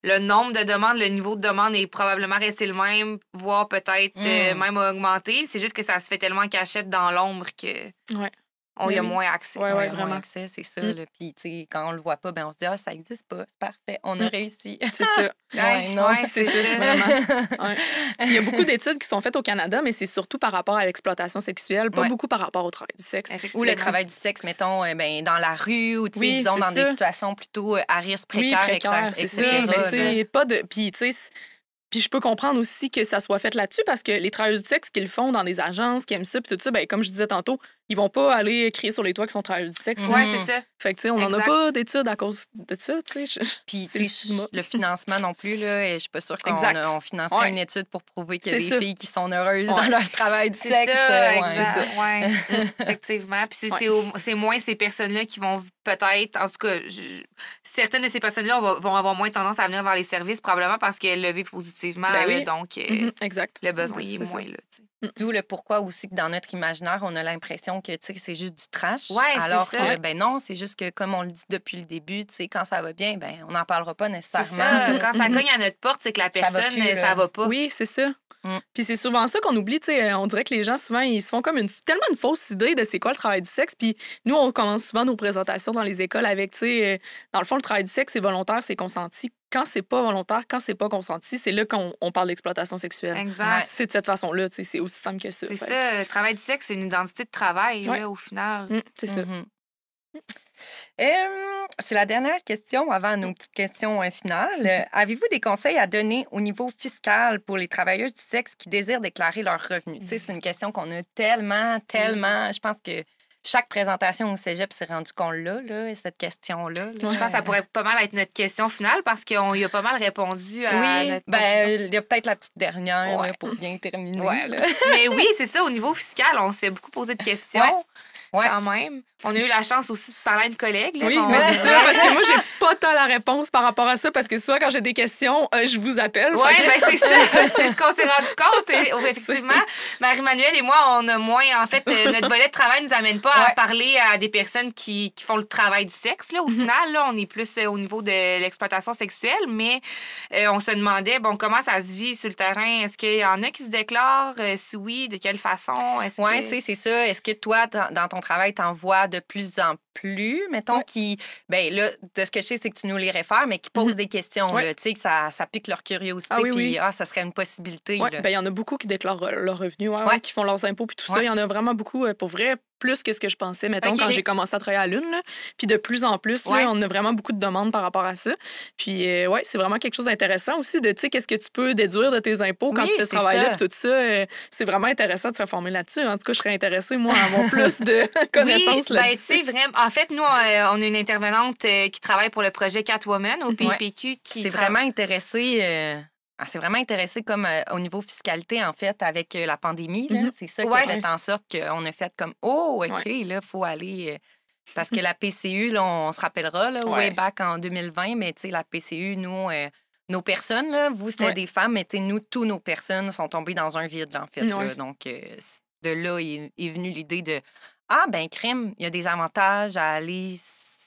le, nombre de demandes, le niveau de demande est probablement resté le même, voire peut-être euh, mm. même augmenté. C'est juste que ça se fait tellement cachette dans l'ombre que. Ouais on y a moins ben accès. Oui, moins accès, c'est ça. Mm. Puis, tu sais, quand on le voit pas, ben on se dit, ah, ça existe pas, c'est parfait, on a mm. réussi. c'est ça. (laughs) ouais, non, c'est ça, vraiment. (laughs) Il y a beaucoup d'études qui sont faites au Canada, mais c'est surtout par rapport à l'exploitation sexuelle, pas beaucoup par rapport au travail du sexe. Ou le travail du sexe, mettons, euh, ben, dans la rue, ou, disons, dans des situations plutôt euh, à risque précaire, précaire c'est ça. Ben, pas de. Puis, tu sais, puis je peux comprendre aussi que ça soit fait là-dessus parce que les travailleuses du sexe qu'ils font dans des agences, qui aiment ça, puis tout ça, ben, comme je disais tantôt, ils vont pas aller crier sur les toits qui sont travailleurs du sexe. Oui, c'est ça. Fait que, tu sais, on n'en a pas d'études à cause de ça, tu sais. Puis, le, financement non plus, là, je suis pas sûre qu'on on financerait une étude pour prouver qu'il y a des filles qui sont heureuses dans leur travail du sexe. Ça, euh, Exact. Ça. (laughs) Effectivement. Puis, c'est moins ces personnes-là qui vont peut-être, en tout cas, certaines de ces personnes-là vont avoir moins tendance à venir vers les services, probablement parce qu'elles le vivent positivement. Ben euh, donc, euh, mm-hmm. exact. le besoin est, moins là, tu sais. Mmh. D'où le pourquoi aussi que dans notre imaginaire, on a l'impression que c'est juste du trash. alors que ben non, c'est juste que comme on le dit depuis le début, quand ça va bien, ben on n'en parlera pas nécessairement. quand ça (laughs) cogne à notre porte, c'est que la personne ça va, euh, va pas. Oui, c'est ça. Mmh. Puis c'est souvent ça qu'on oublie, on dirait que les gens souvent ils se font comme une tellement une fausse idée de c'est quoi le travail du sexe. Puis nous on commence souvent nos présentations dans les écoles avec tu euh, dans le fond le travail du sexe c'est volontaire, c'est consenti quand c'est pas volontaire, quand c'est pas consenti, c'est là qu'on parle d'exploitation sexuelle. Exact. C'est de cette façon-là, c'est aussi simple que ça. C'est ça, le travail du sexe, c'est une identité de travail, au final. Mm, c'est ça. Mhm. c'est la dernière question avant nos petites questions hein, finales. Mhm. Avez-vous des conseils à donner au niveau fiscal pour les travailleurs du sexe qui désirent déclarer leurs revenus? Mm. C'est une question qu'on a tellement, tellement. Je pense que chaque présentation au cégep s'est rendu compte là, là cette question-là. Je pense que ça pourrait pas mal être notre question finale parce qu'on y a pas mal répondu à oui, notre ben, Il y a peut-être la petite dernière pour bien (laughs) terminer. Mais oui, c'est ça, au niveau fiscal, on se fait beaucoup poser de questions ouais. quand même. On a eu la chance aussi de parler à une collègue. oui, mais c'est ça, parce que moi, j'ai pas tant la réponse par rapport à ça, parce que soit quand j'ai des questions, euh, je vous appelle. Oui, ben, c'est (laughs) ça. C'est ce qu'on s'est rendu compte. Et, oh, effectivement, Marie-Manuelle et moi, on a moins. En fait, euh, notre volet de travail ne nous amène pas à parler à des personnes qui, font le travail du sexe. Là. Au mhm. final, on est plus euh, au niveau de l'exploitation sexuelle, mais on se demandait, bon, comment ça se vit sur le terrain? Est-ce qu'il y en a qui se déclarent? si oui, de quelle façon? Oui, tu sais, c'est ça. Est-ce que toi, dans, dans ton travail t'envoie de plus en plus, mettons, qui, ben là, de ce que je sais, c'est que tu nous les réfères, mais qui mm-hmm. posent des questions, tu sais, que ça, pique leur curiosité, ah, ah ça serait une possibilité. Ben, il y en a beaucoup qui déclarent leurs revenus, qui font leurs impôts, puis tout ça. Il y en a vraiment beaucoup, euh, pour vrai, plus que ce que je pensais, mettons, quand j'ai commencé à travailler à Lune. Puis de plus en plus, on a vraiment beaucoup de demandes par rapport à ça. Puis euh, ouais, c'est vraiment quelque chose d'intéressant aussi de, tu sais, qu'est-ce que tu peux déduire de tes impôts quand tu fais ce travail-là, puis tout ça. Euh, c'est vraiment intéressant de se former là-dessus. Hein. En tout cas, je serais intéressée, moi, à avoir (laughs) plus de connaissances ben, là-dessus. vraiment... En fait, nous, on a euh, une intervenante qui travaille pour le projet Catwoman au PIPQ. qui C'est vraiment intéressé ah, c'est vraiment intéressé comme euh, au niveau fiscalité, en fait, avec euh, la pandémie. Mmh c'est ça qui a fait en sorte qu'on a fait comme Oh, OK, là, il faut aller. Euh, parce que mmh. la PCU, là, on, se rappellera, là, way back en 2020, mais la PCU, nous, nos personnes, là, vous, c'était des femmes, mais nous, tous nos personnes sont tombées dans un vide, en fait. Mmh, donc, de là est, est venue l'idée de Ah, ben, crime, il y a des avantages à aller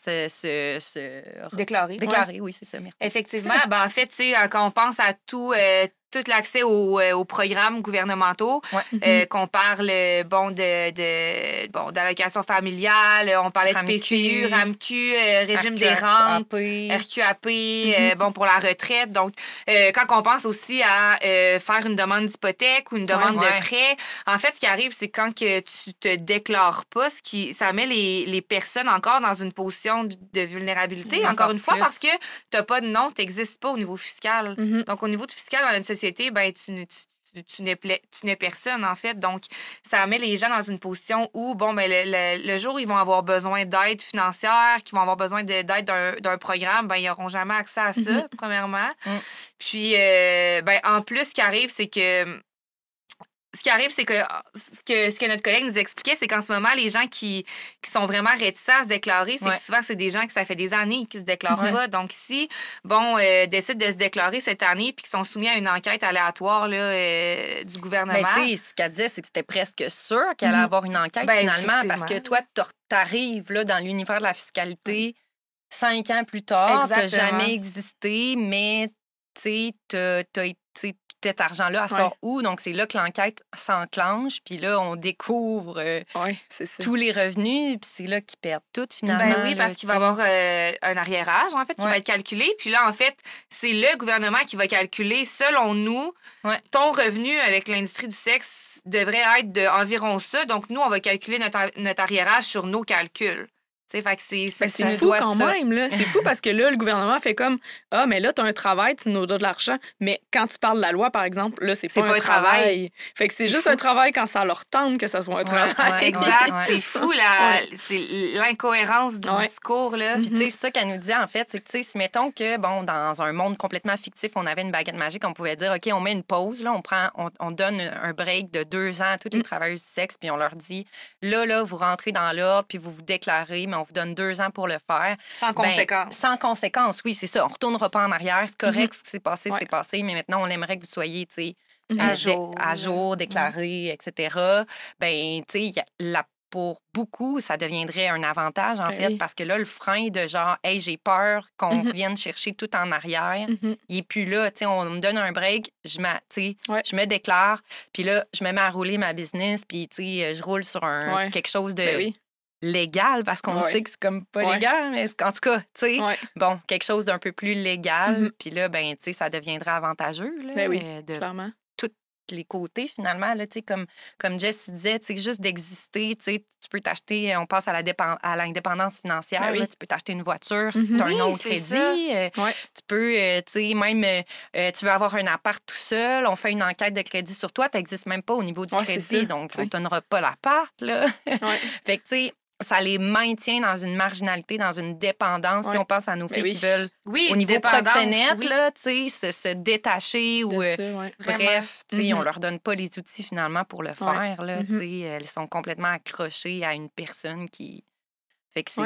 se, se, se... déclarer. Déclarer, oui, c'est ça. Merci. Effectivement, ben, en fait, quand on pense à tout, euh, tout l'accès euh, aux, programmes gouvernementaux, euh, mm-hmm. qu'on parle euh, bon de, de bon d'allocation familiale, on parlait de PCU, RAMQ, régime des rentes, mm-hmm. RQAP, bon pour la retraite. Donc quand on pense aussi à faire une demande d'hypothèque ou une demande de prêt, en fait ce qui arrive c'est quand que tu te déclares pas, qui ça met les, les personnes encore dans une position de vulnérabilité encore, une fois parce que tu n'as pas de nom, tu n'existes pas au niveau fiscal. Mm-hmm. Donc au niveau du fiscal a une société ben, tu, n'es personne, en fait. Donc, ça met les gens dans une position où, bon, ben, le, jour où ils vont avoir besoin d'aide financière, qu'ils vont avoir besoin d'aide d'un programme, ben, ils n'auront jamais accès à ça, mm-hmm. premièrement. Mm. Puis, euh, ben, en plus, ce qui arrive, c'est que ce qui arrive, c'est que ce, que notre collègue nous expliquait, c'est qu'en ce moment, les gens qui, qui sont vraiment réticents à se déclarer, c'est que souvent, c'est des gens que ça fait des années qui se déclarent pas. Donc, si, bon, euh, décident de se déclarer cette année puis qu'ils sont soumis à une enquête aléatoire là, euh, du gouvernement. Mais tu sais, ce qu'elle disait, c'est que c'était presque sûr qu'elle allait mm. avoir une enquête ben, finalement parce que toi, t'arrives là, dans l'univers de la fiscalité cinq ans plus tard, t'as jamais existé, mais tu sais, t'as été cet argent-là, à sort où? Donc, c'est là que l'enquête s'enclenche. Puis là, on découvre euh, tous les revenus. Puis c'est là qu'ils perdent tout, ben finalement. oui, parce qu'il va avoir euh, un arriérage, en fait, qui va être calculé. Puis là, en fait, c'est le gouvernement qui va calculer, selon nous, ton revenu avec l'industrie du sexe devrait être de environ ça. Donc, nous, on va calculer notre, notre arriérage sur nos calculs c'est fou quand même, C'est fou parce que là, le gouvernement fait comme Ah, mais là, tu as un travail, tu nous donnes de l'argent. Mais quand tu parles de la loi, par exemple, là, c'est pas, un travail. Fait que c'est juste un travail quand ça leur tente que ça soit un travail. (laughs) exact. C'est fou, la... c'est l'incohérence du discours, là. Mhm. Puis, tu sais, ça qu'elle nous dit, en fait, c'est que, tu sais, si mettons que, bon, dans un monde complètement fictif, on avait une baguette magique, on pouvait dire OK, on met une pause, là, on prend, on, donne un break de deux ans à tous les mm. travailleuses du sexe, puis on leur dit Là, là, vous rentrez dans l'ordre, puis vous vous déclarez, on vous donne deux ans pour le faire. Sans ben, conséquence. Sans conséquence, oui, c'est ça. On ne retournera pas en arrière. C'est correct, mhm. ce qui c'est passé, c'est passé, mais maintenant, on aimerait que vous soyez, tu mhm. à, jour. à, jour. déclaré, etc. Ben, tu sais, pour beaucoup, ça deviendrait un avantage, en ben fait, parce que là, le frein de genre, hey, j'ai peur qu'on revienne mhm. vienne chercher tout en arrière, et puis il n'est plus là. Tu sais, on me donne un break, je, je me déclare, puis là, je me mets à rouler ma business, puis tu sais, je roule sur un, quelque chose de ben légal parce qu'on sait que c'est comme pas légal mais en tout cas tu sais bon quelque chose d'un peu plus légal mm-hmm. puis là ben tu sais ça deviendra avantageux là, ben euh, de tous les côtés finalement là tu sais comme comme Jess tu disais tu sais juste d'exister tu sais tu peux t'acheter on passe à la à l'indépendance financière ben tu peux t'acheter une voiture si mm-hmm. un autre crédit euh, tu peux euh, tu sais même tu veux avoir un appart tout seul on fait une enquête de crédit sur toi tu n'existes même pas au niveau du crédit donc on ne donnera pas l'appart là (laughs) fait que tu sais ça les maintient dans une marginalité, dans une dépendance. Si on pense à nos filles qui veulent, au niveau proxénète, se, détacher. ou, euh, Bref, on ne mhm. on leur donne pas les outils finalement pour le faire. Là, mhm. Elles sont complètement accrochées à une personne qui,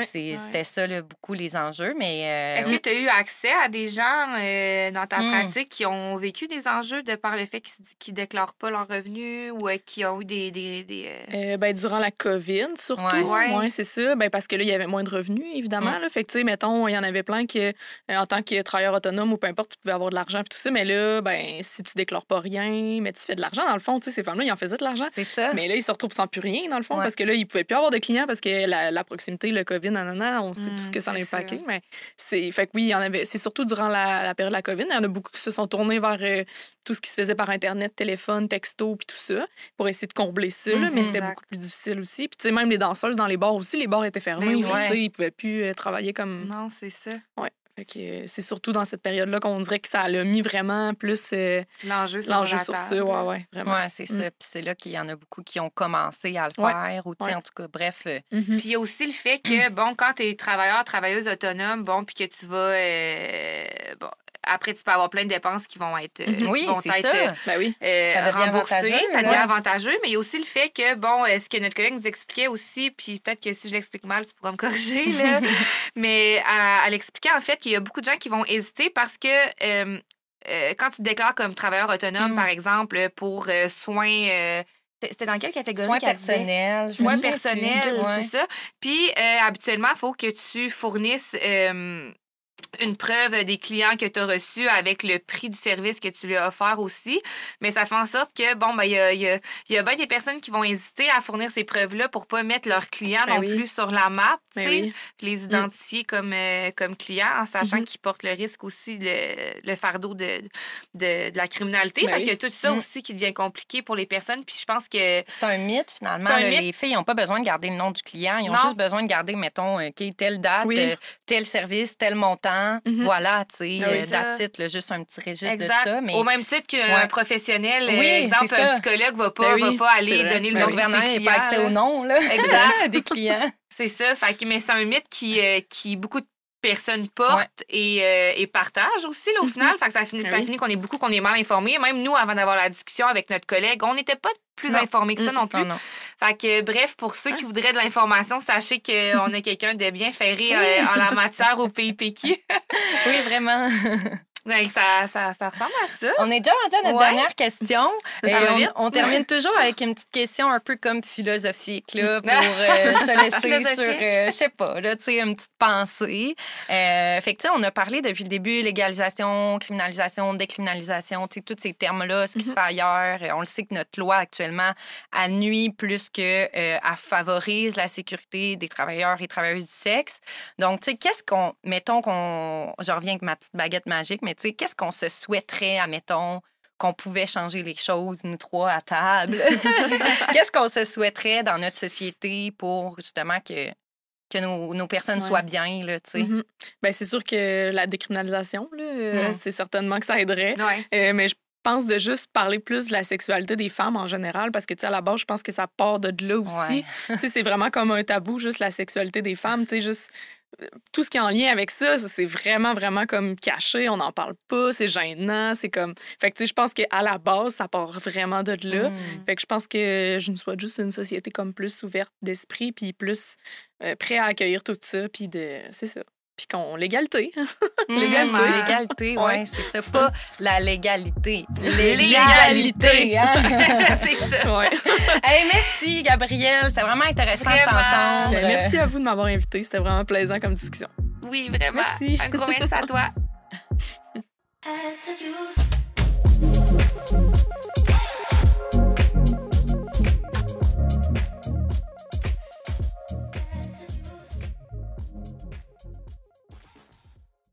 c'était ça, le beaucoup les enjeux. Mais euh, Est-ce que tu as eu accès à des gens euh, dans ta mmh. pratique qui ont vécu des enjeux de par le fait qu'ils ne déclarent pas leurs revenus ou euh, qui ont eu des. Ben, durant la COVID, surtout. Oui, c'est ça. Ben, parce que là, il y avait moins de revenus, évidemment. Mmh. Là. Fait que, tu mettons, il y en avait plein qui, en tant que travailleur autonome ou peu importe, tu pouvais avoir de l'argent et tout ça. Mais là, ben, si tu déclares pas rien, mais tu fais de l'argent, dans le fond, ces femmes-là, ils en faisaient de l'argent. C'est ça. Mais là, ils se retrouvent sans plus rien, dans le fond, parce que là, ils pouvaient plus avoir de clients parce que la, proximité, COVID, on sait tout ce mm, que ça a impacté. Mais c'est, fait que oui, c'est surtout durant la, période de la COVID. Il y en a beaucoup qui se sont tournés vers euh, tout ce qui se faisait par Internet, téléphone, texto, puis tout ça, pour essayer de combler ça. mais mm-hmm. c'était beaucoup plus difficile aussi. Puis, tu sais, même les danseuses dans les bars aussi, les bars étaient fermés. Ben ils pouvaient plus euh, travailler comme. Non, c'est ça. Ouais. Euh, c'est surtout dans cette période-là qu'on dirait que ça l'a mis vraiment plus euh, l'enjeu sur, l'enjeu sur ça. Ouais, ouais, vraiment. c'est mm. ça. Puis c'est là qu'il y en a beaucoup qui ont commencé à le faire. Ou, en tout cas, bref. Euh, mm-hmm. Puis il y a aussi le fait que, bon, quand tu es travailleur, travailleuse autonome, bon, puis que tu vas. bon, après, tu peux avoir plein de dépenses qui vont être, mm-hmm. oui, ça. remboursées. Ben ça devient avantageux. Mais il y a aussi le fait que, bon, ce que notre collègue nous expliquait aussi, puis peut-être que si je l'explique mal, tu pourras me corriger, là. (laughs) mais elle, elle expliquait en fait qu'il il y a beaucoup de gens qui vont hésiter parce que euh, euh, quand tu te déclares comme travailleur autonome, mm. par exemple, pour euh, soins. c'était dans quelle catégorie? Soins personnels. Soins personnels, c'est ça. Puis, habituellement, il faut que tu fournisses une preuve des clients que tu as reçus avec le prix du service que tu lui as offert aussi. Mais ça fait en sorte que, bon, ben, il y a, bien des personnes qui vont hésiter à fournir ces preuves-là pour pas mettre leurs clients ben non plus sur la map, ben les mm. identifier comme, euh, comme clients en sachant mm-hmm. qu'ils portent le risque aussi, le, fardeau de, de, la criminalité. Ben fait y a tout ça mm. aussi qui devient compliqué pour les personnes. Puis je pense que. C'est un mythe, finalement. Les filles n'ont pas besoin de garder le nom du client. Ils ont juste besoin de garder, mettons, euh, telle date, euh, tel service, tel montant. Mhm. voilà, tu sais, euh, titre, juste un petit registre de ça. Mais... Au même titre qu'un professionnel, euh, exemple, un psychologue va, pas, ben aller donner le ben nom de ses clients. accès au nom (laughs) ah, des clients. C'est ça, mais c'est un mythe qui, euh, qui beaucoup de personnes portent et, partagent aussi au mhm. final. ça ben finit, qu'on est beaucoup, qu'on est mal informés. Même nous, avant d'avoir la discussion avec notre collègue, on n'était pas plus informés que ça mm, non plus bref, pour ceux qui ah. voudraient de l'information, sachez qu'on (laughs) a quelqu'un de bien ferré euh, en la matière au PIPQ. oui, vraiment. Ben, ça, ça, ça, ressemble à ça. On est déjà rendu à notre dernière question. on, termine toujours avec une petite question un peu comme philosophique, là, pour (laughs) euh, se laisser sur, euh, je sais pas, là, tu sais, une petite pensée. Euh, on a parlé depuis le début, légalisation, criminalisation, décriminalisation, tu sais, tous ces termes-là, ce qui se mhm. fait ailleurs. Euh, on le sait que notre loi actuellement, à nuit plus que à favorise la sécurité des travailleurs et travailleuses du sexe. Donc, tu sais, qu'est-ce qu'on, mettons qu'on, je reviens avec ma petite baguette magique, mais qu'est-ce qu'on se souhaiterait, admettons, qu'on pouvait changer les choses, nous trois, à table? (laughs) qu'est-ce qu'on se souhaiterait dans notre société pour justement que, que nos, personnes soient bien, là, tu sais? Mm-hmm. Ben, c'est sûr que la décriminalisation, euh, c'est certainement que ça aiderait. Euh, mais je pense de juste parler plus de la sexualité des femmes en général parce que tu sais à la base je pense que ça part de là aussi. tu sais c'est vraiment comme un tabou juste la sexualité des femmes, tu sais juste tout ce qui est en lien avec ça, c'est vraiment, vraiment comme caché. On n'en parle pas, c'est gênant, c'est comme... Fait que, tu sais, je pense qu'à la base, ça part vraiment de là. Mmh. Fait que je pense que je ne souhaite juste une société comme plus ouverte d'esprit, puis plus prête euh, prêt à accueillir tout ça, puis de... C'est ça puis qu'on l'égalité. (laughs) l'égalité. l'égalité, oui, c'est ça. Pas la légalité. L'égalité. (laughs) c'est ça. (laughs) Hey, merci, Gabrielle. C'était vraiment intéressant de t'entendre. Ben, merci à vous de m'avoir invité. C'était vraiment plaisant comme discussion. Oui, vraiment. Merci. Un gros merci à toi.